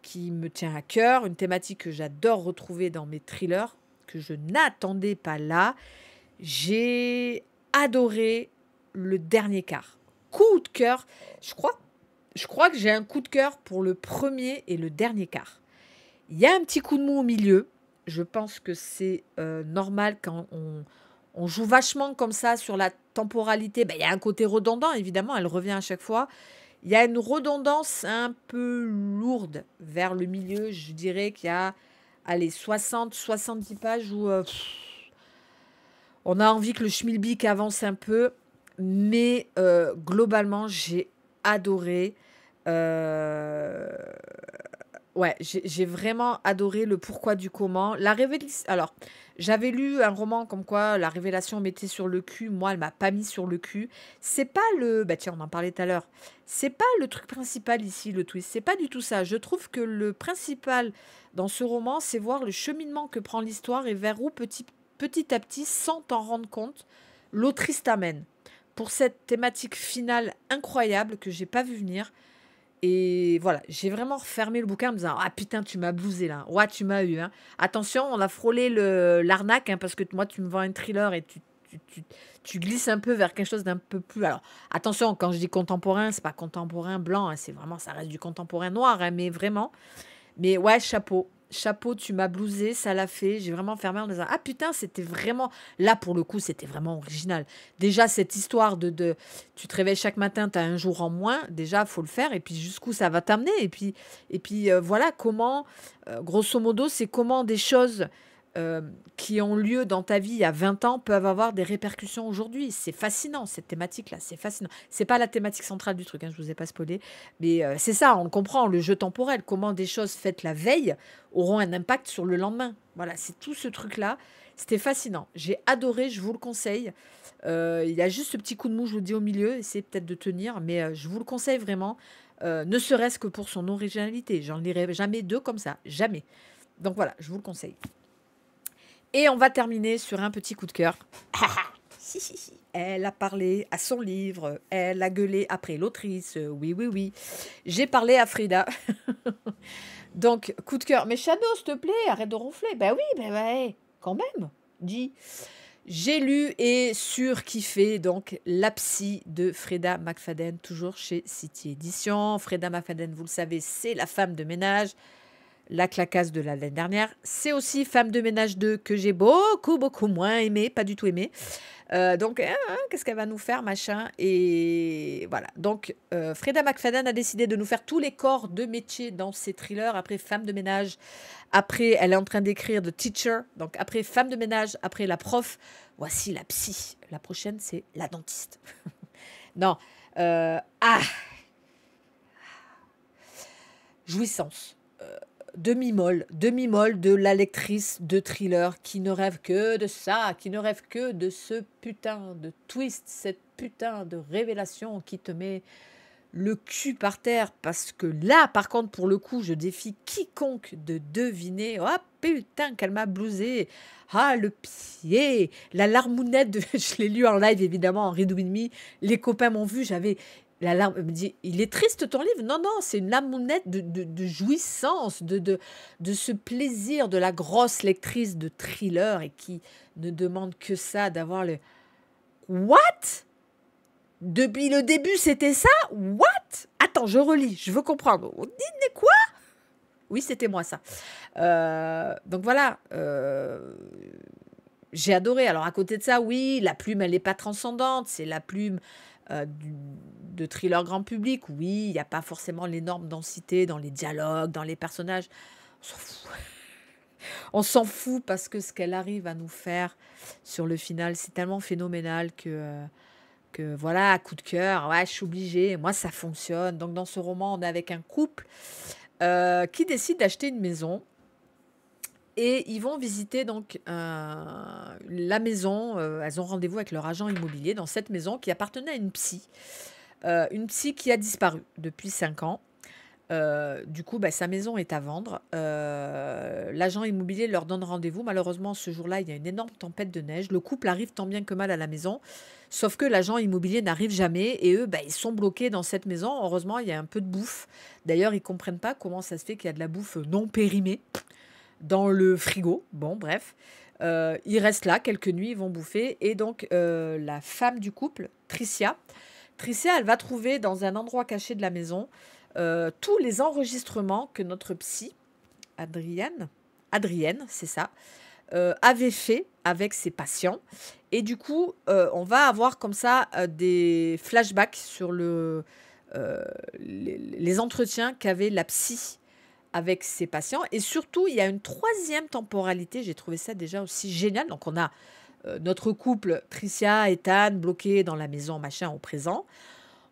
qui me tient à cœur, une thématique que j'adore retrouver dans mes thrillers, que je n'attendais pas là. J'ai adoré le dernier quart coup de cœur. Je crois, je crois que j'ai un coup de cœur pour le premier et le dernier quart. Il y a un petit coup de mou au milieu. Je pense que c'est euh, normal quand on, joue vachement comme ça sur la temporalité. Ben, il y a un côté redondant, évidemment, elle revient à chaque fois. Il y a une redondance un peu lourde vers le milieu. Je dirais qu'il y a allez, 60, 70 pages où euh, on a envie que le schmilbic avance un peu. Mais euh, globalement, j'ai adoré. Euh, ouais, j'ai vraiment adoré le pourquoi du comment. La révélation. Alors, j'avais lu un roman comme quoi la révélation m'était sur le cul. Moi, elle m'a pas mis sur le cul. C'est pas le. Bah tiens, on en parlait tout à l'heure. C'est pas le truc principal ici, le twist. C'est pas du tout ça. Je trouve que le principal dans ce roman, c'est voir le cheminement que prend l'histoire et vers où petit, petit à petit, sans t'en rendre compte, l'autrice t'amène pour cette thématique finale incroyable que j'ai pas vu venir. Et voilà, j'ai vraiment refermé le bouquin en me disant Ah putain, tu m'as bousé là. Ouais, tu m'as eu. Hein. Attention, on a frôlé l'arnaque hein, parce que moi, tu me vends un thriller et tu, tu, glisses un peu vers quelque chose d'un peu plus. Alors, attention, quand je dis contemporain, c'est pas contemporain blanc, hein, c'est vraiment, ça reste du contemporain noir, mais vraiment. Mais ouais, chapeau chapeau, tu m'as blousé, ça l'a fait. J'ai vraiment fermé en disant Ah putain, c'était vraiment. Là, pour le coup, c'était vraiment original. Déjà, cette histoire de, de tu te réveilles chaque matin, tu as un jour en moins, déjà, faut le faire. Et puis, jusqu'où ça va t'amener Et puis, et puis euh, voilà, comment, euh, grosso modo, c'est comment des choses euh, qui ont lieu dans ta vie il y a 20 ans peuvent avoir des répercussions aujourd'hui. C'est fascinant, cette thématique-là. C'est fascinant. C'est pas la thématique centrale du truc, hein, je vous ai pas spoilé. Mais euh, c'est ça, on le comprend, le jeu temporel. Comment des choses faites la veille auront un impact sur le lendemain. Voilà, c'est tout ce truc-là. C'était fascinant. J'ai adoré, je vous le conseille. Euh, il y a juste ce petit coup de mou, je vous le dis, au milieu. Essayez peut-être de tenir, mais je vous le conseille vraiment. ne serait-ce que pour son originalité. J'en lirai jamais deux comme ça. Jamais. Donc voilà, je vous le conseille. Et on va terminer sur un petit coup de cœur. si, si, si. Elle a parlé à son livre, elle a gueulé après l'autrice. Oui, oui, oui. J'ai parlé à Frida. Donc, coup de cœur. Mais Shadow, s'il te plaît, arrête de ronfler. Ben oui, ben, quand même. Dis. J'ai lu et surkiffé donc La psy de Freda McFadden, toujours chez City Edition. Frida McFadden, vous le savez, c'est la femme de ménage la claquasse de l'année dernière. C'est aussi Femme de ménage 2 que j'ai beaucoup, beaucoup moins aimé, pas du tout aimé. Euh, donc, hein, hein, qu'est-ce qu'elle va nous faire, machin Et voilà. Donc, euh, Freda McFadden a décidé de nous faire tous les corps de métier dans ses thrillers. Après Femme de ménage, après, elle est en train d'écrire The Teacher. Donc, après Femme de ménage, après la prof, voici la psy. La prochaine, c'est la dentiste. non. Euh, ah Jouissance demi-molle, demi-molle de la lectrice de thriller qui ne rêve que de ça, qui ne rêve que de ce putain de twist, cette putain de révélation qui te met le cul par terre parce que là, par contre, pour le coup, je défie quiconque de deviner. oh, putain, qu'elle m'a blousé. Ah le pied, la larmounette. Je l'ai lu en live évidemment en redouble demi. Les copains m'ont vu. J'avais, la larme me dit, il est triste ton livre. Non, non, c'est une lamounette de, de, jouissance, de, de, ce plaisir de la grosse lectrice de thriller et qui ne demande que ça, d'avoir le What Depuis le début, c'était ça What Attends, je relis, je veux comprendre. On dit quoi Oui, c'était moi ça. Euh, donc voilà. Euh, j'ai adoré. Alors à côté de ça, oui, la plume, elle n'est pas transcendante. C'est la plume euh, du, de thriller grand public, oui, il n'y a pas forcément l'énorme densité dans les dialogues, dans les personnages. On s'en fout. On s'en fout parce que ce qu'elle arrive à nous faire sur le final, c'est tellement phénoménal que, euh, que voilà, à coup de cœur, ouais, je suis obligée, moi ça fonctionne. Donc dans ce roman, on est avec un couple euh, qui décide d'acheter une maison et ils vont visiter donc euh, la maison. elles ont rendez-vous avec leur agent immobilier dans cette maison qui appartenait à une psy. Euh, une psy qui a disparu depuis 5 ans. Euh, du coup, bah, sa maison est à vendre. Euh, l'agent immobilier leur donne rendez-vous. Malheureusement, ce jour-là, il y a une énorme tempête de neige. Le couple arrive tant bien que mal à la maison. Sauf que l'agent immobilier n'arrive jamais et eux, bah, ils sont bloqués dans cette maison. Heureusement, il y a un peu de bouffe. D'ailleurs, ils comprennent pas comment ça se fait qu'il y a de la bouffe non périmée dans le frigo. Bon, bref. ils restent là quelques nuits, ils vont bouffer. Et donc, la femme du couple, Tricia, Tricia, elle va trouver dans un endroit caché de la maison euh, tous les enregistrements que notre psy, Adrienne, Adrienne, c'est ça, euh, avait fait avec ses patients. Et du coup, euh, on va avoir comme ça des flashbacks sur les, les, entretiens qu'avait la psy avec ses patients. Et surtout, il y a une troisième temporalité, j'ai trouvé ça déjà aussi génial. Donc on a euh, notre couple Tricia et Tan bloqués dans la maison, machin, au présent.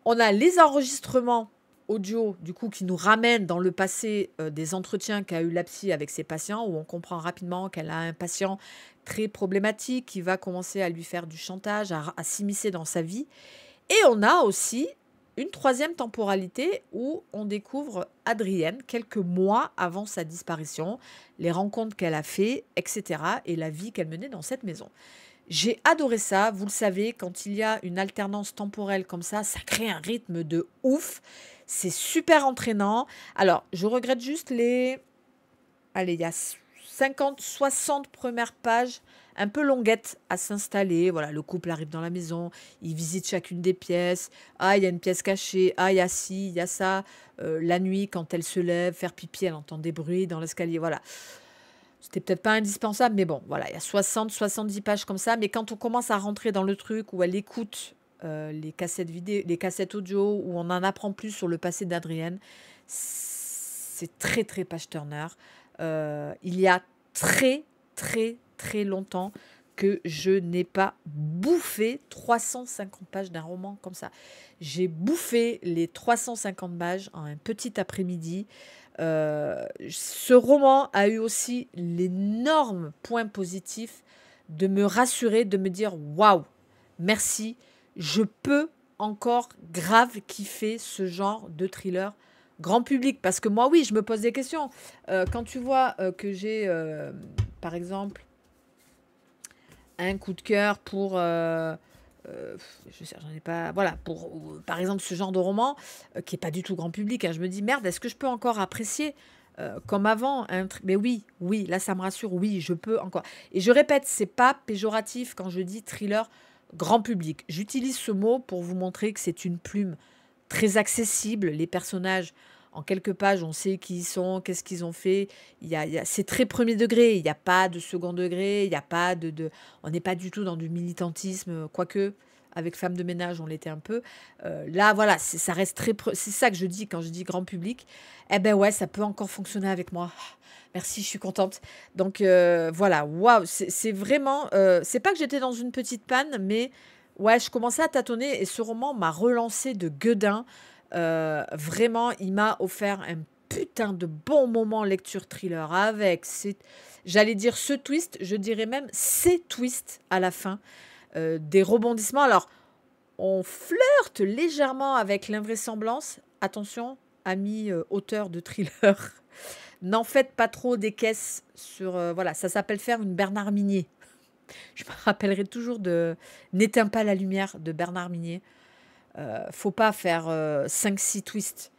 On a les enregistrements audio, du coup, qui nous ramènent dans le passé euh, des entretiens qu'a eu la psy avec ses patients, où on comprend rapidement qu'elle a un patient très problématique qui va commencer à lui faire du chantage, à, s'immiscer dans sa vie. Et on a aussi une troisième temporalité où on découvre Adrienne quelques mois avant sa disparition, les rencontres qu'elle a faites, etc., et la vie qu'elle menait dans cette maison. J'ai adoré ça, vous le savez, quand il y a une alternance temporelle comme ça, ça crée un rythme de ouf. C'est super entraînant. Alors, je regrette juste les... Allez, il y a 50, 60 premières pages un peu longuettes à s'installer. Voilà, le couple arrive dans la maison, ils visitent chacune des pièces. Ah, il y a une pièce cachée. Ah, il y a ci, il y a ça. Euh, la nuit, quand elle se lève, faire pipi, elle entend des bruits dans l'escalier. Voilà. C'était peut-être pas indispensable, mais bon, voilà, il y a 60, 70 pages comme ça. Mais quand on commence à rentrer dans le truc où elle écoute euh, les cassettes vidéo, les cassettes audio, où on en apprend plus sur le passé d'Adrienne, c'est très très page turner. Euh, il y a très très très longtemps que je n'ai pas bouffé 350 pages d'un roman comme ça. J'ai bouffé les 350 pages en un petit après-midi. Euh, ce roman a eu aussi l'énorme point positif de me rassurer, de me dire waouh, merci, je peux encore grave kiffer ce genre de thriller grand public. Parce que moi, oui, je me pose des questions. Euh, quand tu vois euh, que j'ai, par exemple, un coup de cœur pour. Euh, je ai pas. Voilà, pour euh, par exemple ce genre de roman euh, qui est pas du tout grand public, hein, je me dis merde, est-ce que je peux encore apprécier comme avant Mais oui, oui, là ça me rassure, oui, je peux encore. Et je répète, c'est pas péjoratif quand je dis thriller grand public. J'utilise ce mot pour vous montrer que c'est une plume très accessible, les personnages en quelques pages, on sait qui ils sont, qu'est-ce qu'ils ont fait. Il y a, c'est très premier degré, il n'y a pas de second degré, il n'y a pas de, de on n'est pas du tout dans du militantisme, quoique avec Femme de ménage, on l'était un peu. Euh, là, voilà, ça reste très, c'est ça que je dis quand je dis grand public. Eh ben ouais, ça peut encore fonctionner avec moi. Merci, je suis contente. Donc euh, voilà, waouh, c'est vraiment, euh, c'est pas que j'étais dans une petite panne, mais ouais, je commençais à tâtonner et ce roman m'a relancé de gueudin. Euh, vraiment, il m'a offert un putain de bon moment lecture thriller avec, j'allais dire ce twist, je dirais même ces twists à la fin, euh, des rebondissements. Alors, on flirte légèrement avec l'invraisemblance. Attention, amis euh, auteurs de thriller, n'en faites pas trop des caisses sur... voilà, ça s'appelle faire une Bernard Minier. Je me rappellerai toujours de N'éteins pas la lumière de Bernard Minier. Euh, faut pas faire 5-6 euh, twists.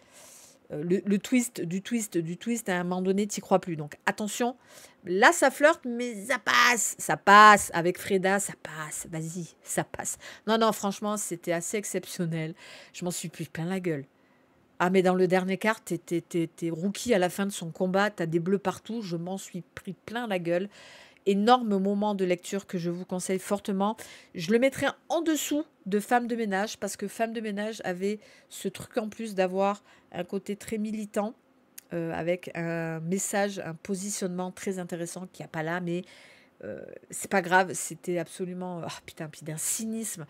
Euh, le, twist du twist du twist, à un moment donné, t'y crois plus. Donc attention, là ça flirte, mais ça passe, ça passe. Avec Freda, ça passe, vas-y, ça passe. Non, non, franchement, c'était assez exceptionnel. Je m'en suis pris plein la gueule. Ah, mais dans le dernier quart, t'es rookie à la fin de son combat, t'as des bleus partout, je m'en suis pris plein la gueule énorme moment de lecture que je vous conseille fortement. Je le mettrai en dessous de Femme de ménage parce que Femme de ménage avait ce truc en plus d'avoir un côté très militant euh, avec un message, un positionnement très intéressant qui n'y a pas là, mais euh, c'est pas grave, c'était absolument. Oh putain, d'un cynisme.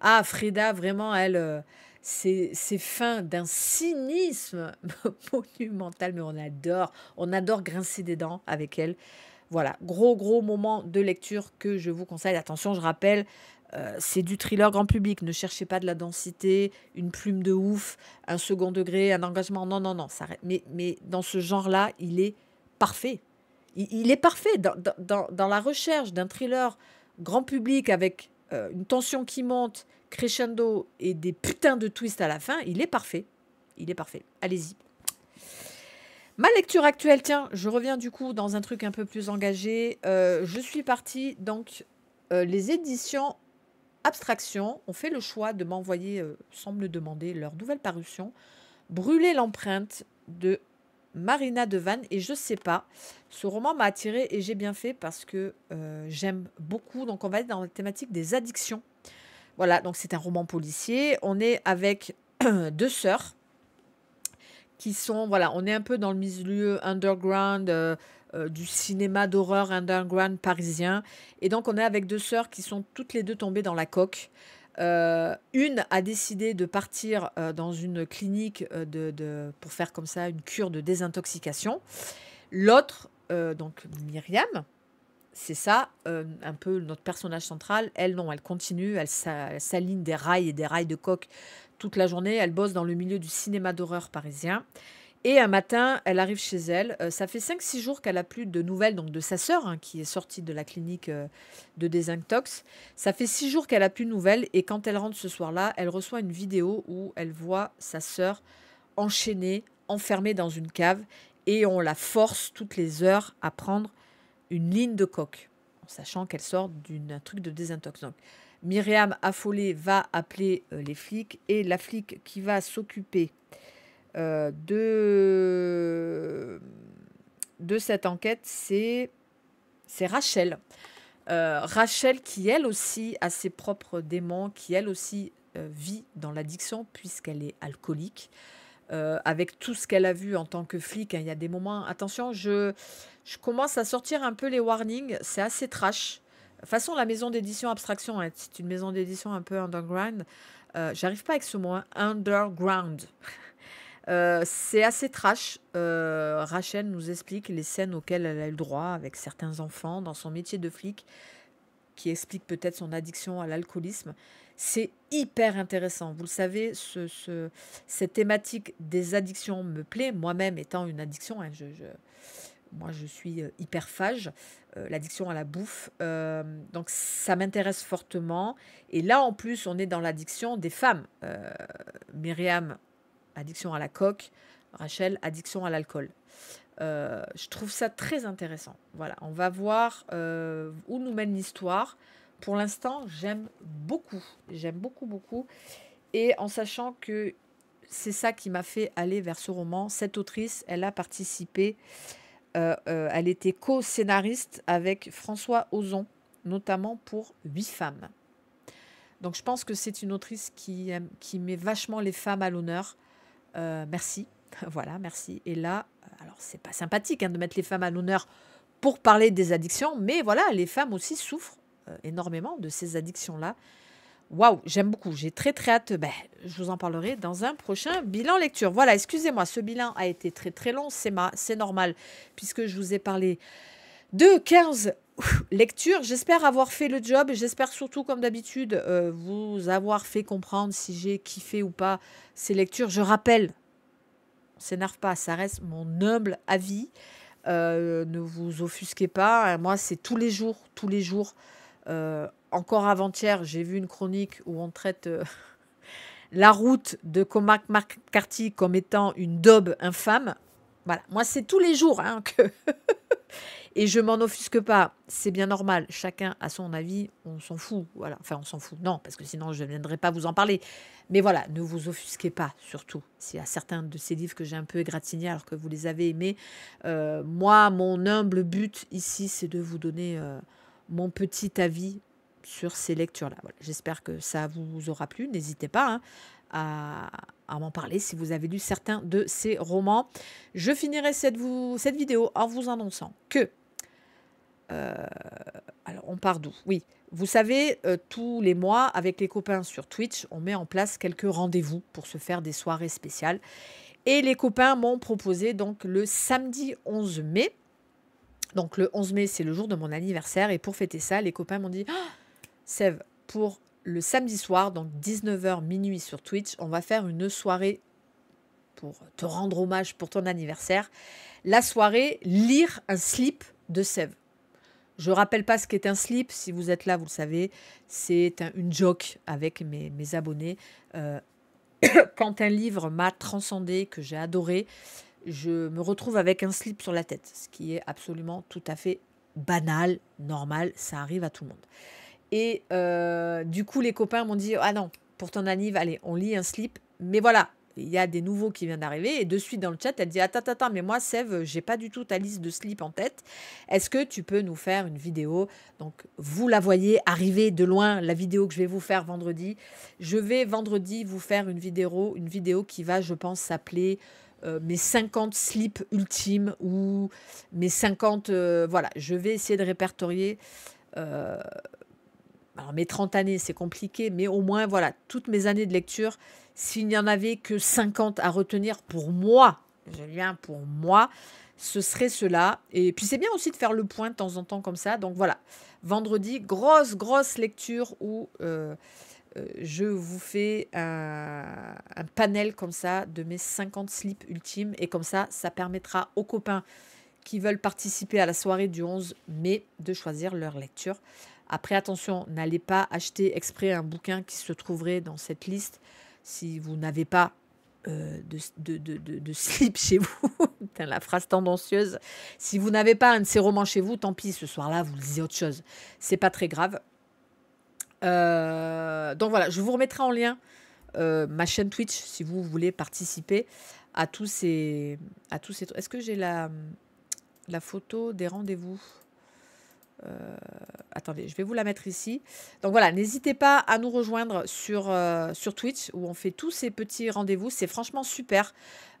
Ah, Freda, vraiment, elle, euh, c'est fin d'un cynisme monumental, mais on adore. On adore grincer des dents avec elle. Voilà, gros, gros moment de lecture que je vous conseille. Attention, je rappelle, euh, c'est du thriller grand public. Ne cherchez pas de la densité, une plume de ouf, un second degré, un engagement. Non, non, non. Ça, mais, mais dans ce genre-là, il est parfait. Il, est parfait dans, la recherche d'un thriller grand public avec euh, une tension qui monte, crescendo et des putains de twists à la fin. Il est parfait. Il est parfait. Allez-y. Ma lecture actuelle, tiens, je reviens du coup dans un truc un peu plus engagé. Euh, je suis partie, donc, euh, les éditions Abstraction ont fait le choix de m'envoyer, euh, semble demander, leur nouvelle parution, Brûler l'empreinte de Marina Devan. Et je sais pas, ce roman m'a attirée et j'ai bien fait parce que j'aime beaucoup. Donc, on va être dans la thématique des addictions. Voilà, donc c'est un roman policier. On est avec deux sœurs qui sont, voilà, on est un peu dans le milieu underground, euh, euh, du cinéma d'horreur underground parisien. Et donc, on est avec deux sœurs qui sont toutes les deux tombées dans la coque. Euh, une a décidé de partir dans une clinique de, pour faire comme ça une cure de désintoxication. L'autre, donc Myriam, c'est ça, un peu notre personnage central. Elle, non, elle continue, elle s'aligne des rails et des rails de coque toute la journée, elle bosse dans le milieu du cinéma d'horreur parisien. Et un matin, elle arrive chez elle. Euh, ça fait 5-6 jours qu'elle a plus de nouvelles donc de sa sœur, hein, qui est sortie de la clinique euh, de désintox. Ça fait 6 jours qu'elle a plus de nouvelles. Et quand elle rentre ce soir-là, elle reçoit une vidéo où elle voit sa sœur enchaînée, enfermée dans une cave. Et on la force toutes les heures à prendre une ligne de coque, en sachant qu'elle sort d'un truc de désintox. Donc, Myriam, affolée, va appeler euh, les flics et la flic qui va s'occuper euh, de... de cette enquête, c'est Rachel. Euh, Rachel qui elle aussi a ses propres démons, qui elle aussi vit dans l'addiction puisqu'elle est alcoolique. avec tout ce qu'elle a vu en tant que flic. Hein, il y a des moments, attention, je, je commence à sortir un peu les warnings, c'est assez trash façon, la maison d'édition Abstraction, hein, c'est une maison d'édition un peu underground. Euh, j'arrive pas avec ce mot, hein, underground. Euh, c'est assez trash. Euh, Rachel nous explique les scènes auxquelles elle a eu droit avec certains enfants dans son métier de flic, qui explique peut-être son addiction à l'alcoolisme. C'est hyper intéressant. Vous le savez, ce, cette thématique des addictions me plaît. Moi-même étant une addiction, hein, je, moi je suis hyper phage. Euh, l'addiction à la bouffe. Euh, donc ça m'intéresse fortement. Et là, en plus, on est dans l'addiction des femmes. Euh, Myriam, addiction à la coque. Rachel, addiction à l'alcool. je trouve ça très intéressant. Voilà, on va voir où nous mène l'histoire. Pour l'instant, j'aime beaucoup. J'aime beaucoup, beaucoup. Et en sachant que c'est ça qui m'a fait aller vers ce roman, cette autrice, elle a participé euh, euh, elle était co-scénariste avec François Ozon, notamment pour Huit femmes. Donc je pense que c'est une autrice qui, met vachement les femmes à l'honneur. Euh, merci. Voilà, merci. Et là, alors c'est pas sympathique hein, de mettre les femmes à l'honneur pour parler des addictions, mais voilà, les femmes aussi souffrent énormément de ces addictions-là. Waouh, j'aime beaucoup. J'ai très très hâte. Ben, je vous en parlerai dans un prochain bilan lecture. Voilà, excusez-moi, ce bilan a été très très long. C'est ma... normal puisque je vous ai parlé de 15 lectures. J'espère avoir fait le job. J'espère surtout, comme d'habitude, euh, vous avoir fait comprendre si j'ai kiffé ou pas ces lectures. Je rappelle, on s'énerve pas, ça reste mon humble avis. Euh, ne vous offusquez pas. Hein, moi, c'est tous les jours, tous les jours. Euh, encore avant-hier, j'ai vu une chronique où on traite euh, la route de Comac McCarthy comme étant une daube infâme. Voilà, moi c'est tous les jours hein, que... Et je m'en offusque pas, c'est bien normal, chacun a son avis, on s'en fout, voilà, enfin on s'en fout, non, parce que sinon je ne viendrai pas vous en parler. Mais voilà, ne vous offusquez pas, surtout, s'il y a certains de ces livres que j'ai un peu égratignés alors que vous les avez aimés. Euh, moi, mon humble but ici, c'est de vous donner mon petit avis sur ces lectures-là. J'espère que ça vous aura plu. N'hésitez pas hein, à, m'en parler si vous avez lu certains de ces romans. Je finirai cette, vidéo en vous annonçant que... Euh, alors, on part d'où Oui, vous savez, euh, tous les mois, avec les copains sur Twitch, on met en place quelques rendez-vous pour se faire des soirées spéciales. Et les copains m'ont proposé donc le samedi 11 mai, donc le 11 mai, c'est le jour de mon anniversaire. Et pour fêter ça, les copains m'ont dit ah Sève, pour le samedi soir, donc 19h minuit sur Twitch, on va faire une soirée pour te rendre hommage pour ton anniversaire. La soirée, lire un slip de Sève. Je rappelle pas ce qu'est un slip. Si vous êtes là, vous le savez. C'est une joke avec mes, abonnés. Euh, quand un livre m'a transcendé, que j'ai adoré, je me retrouve avec un slip sur la tête, ce qui est absolument tout à fait banal, normal, ça arrive à tout le monde. Et euh, du coup, les copains m'ont dit Ah non, pour ton anniv, allez, on lit un slip. Mais voilà, il y a des nouveaux qui viennent d'arriver. Et de suite, dans le chat, elle dit Attends, attends, mais moi, Sève, j'ai pas du tout ta liste de slip en tête. Est-ce que tu peux nous faire une vidéo Donc, vous la voyez arriver de loin, la vidéo que je vais vous faire vendredi. Je vais vendredi vous faire une vidéo, une vidéo qui va, je pense, s'appeler euh, mes 50 slips ultimes ou mes 50... Euh, voilà, je vais essayer de répertorier. Euh, alors mes 30 années, c'est compliqué, mais au moins, voilà, toutes mes années de lecture, s'il n'y en avait que 50 à retenir pour moi, je viens pour moi, ce serait cela. Et puis c'est bien aussi de faire le point de temps en temps comme ça. Donc voilà, vendredi, grosse, grosse lecture ou... Euh, je vous fais un, panel comme ça de mes 50 slips ultimes. Et comme ça, ça permettra aux copains qui veulent participer à la soirée du 11 mai de choisir leur lecture. Après, attention, n'allez pas acheter exprès un bouquin qui se trouverait dans cette liste si vous n'avez pas euh, de, de, slip chez vous. la phrase tendancieuse. Si vous n'avez pas un de ces romans chez vous, tant pis, ce soir-là, vous lisez autre chose. C'est pas très grave. Euh, donc voilà, je vous remettrai en lien euh, ma chaîne Twitch si vous voulez participer à tous ces. À tous ces Est-ce que j'ai la, la photo des rendez-vous euh, attendez, je vais vous la mettre ici. Donc voilà, n'hésitez pas à nous rejoindre sur, sur Twitch où on fait tous ces petits rendez-vous. C'est franchement super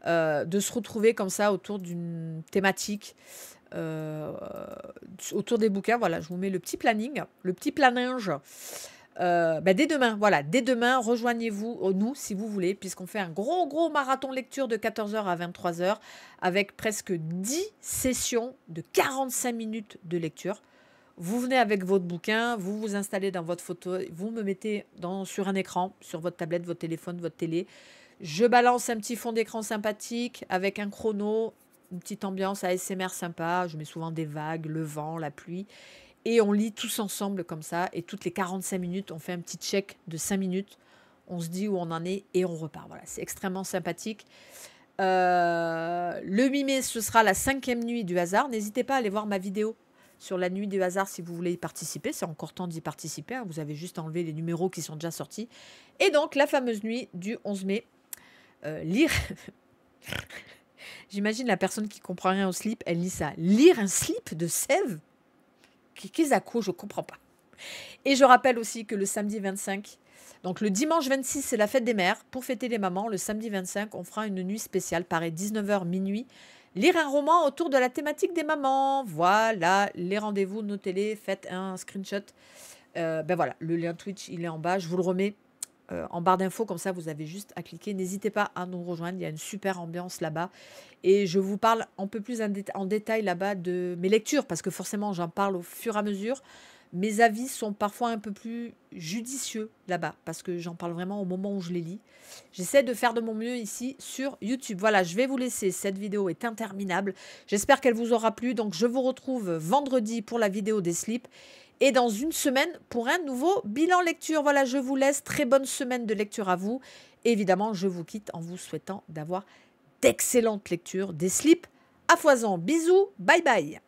de se retrouver comme ça autour d'une thématique. Euh, autour des bouquins. Voilà, je vous mets le petit planning, le petit planinge. Euh, ben, dès demain, voilà, dès demain, rejoignez-vous, euh, nous, si vous voulez, puisqu'on fait un gros, gros marathon lecture de 14h à 23h, avec presque 10 sessions de 45 minutes de lecture. Vous venez avec votre bouquin, vous vous installez dans votre photo, vous me mettez sur un écran, sur votre tablette, votre téléphone, votre télé. Je balance un petit fond d'écran sympathique avec un chrono, une petite ambiance ASMR sympa. Je mets souvent des vagues, le vent, la pluie. Et on lit tous ensemble comme ça. Et toutes les 45 minutes, on fait un petit check de 5 minutes. On se dit où on en est et on repart. Voilà, c'est extrêmement sympathique. Euh, le 8 mai, ce sera la cinquième nuit du hasard. N'hésitez pas à aller voir ma vidéo sur la nuit du hasard si vous voulez y participer. C'est encore temps d'y participer. Hein. Vous avez juste enlevé les numéros qui sont déjà sortis. Et donc, la fameuse nuit du 11 mai. Euh, lire. J'imagine la personne qui comprend rien au slip, elle lit ça. Lire un slip de sève Qu'est-ce quoi je ne comprends pas. Et je rappelle aussi que le samedi 25, donc le dimanche 26, c'est la fête des mères. Pour fêter les mamans, le samedi 25, on fera une nuit spéciale, pareil, 19h minuit. Lire un roman autour de la thématique des mamans. Voilà, les rendez-vous, notez-les, faites un screenshot. Euh, ben voilà, le lien Twitch, il est en bas, je vous le remets euh, en barre d'infos, comme ça vous avez juste à cliquer. N'hésitez pas à nous rejoindre, il y a une super ambiance là-bas. Et je vous parle un peu plus en détail là-bas de mes lectures, parce que forcément j'en parle au fur et à mesure. Mes avis sont parfois un peu plus judicieux là-bas, parce que j'en parle vraiment au moment où je les lis. J'essaie de faire de mon mieux ici sur YouTube. Voilà, je vais vous laisser. Cette vidéo est interminable. J'espère qu'elle vous aura plu. Donc je vous retrouve vendredi pour la vidéo des slips et dans une semaine pour un nouveau bilan lecture. Voilà, je vous laisse. Très bonne semaine de lecture à vous. Évidemment, je vous quitte en vous souhaitant d'avoir d'excellentes lectures, des slips à foison. Bisous, bye bye.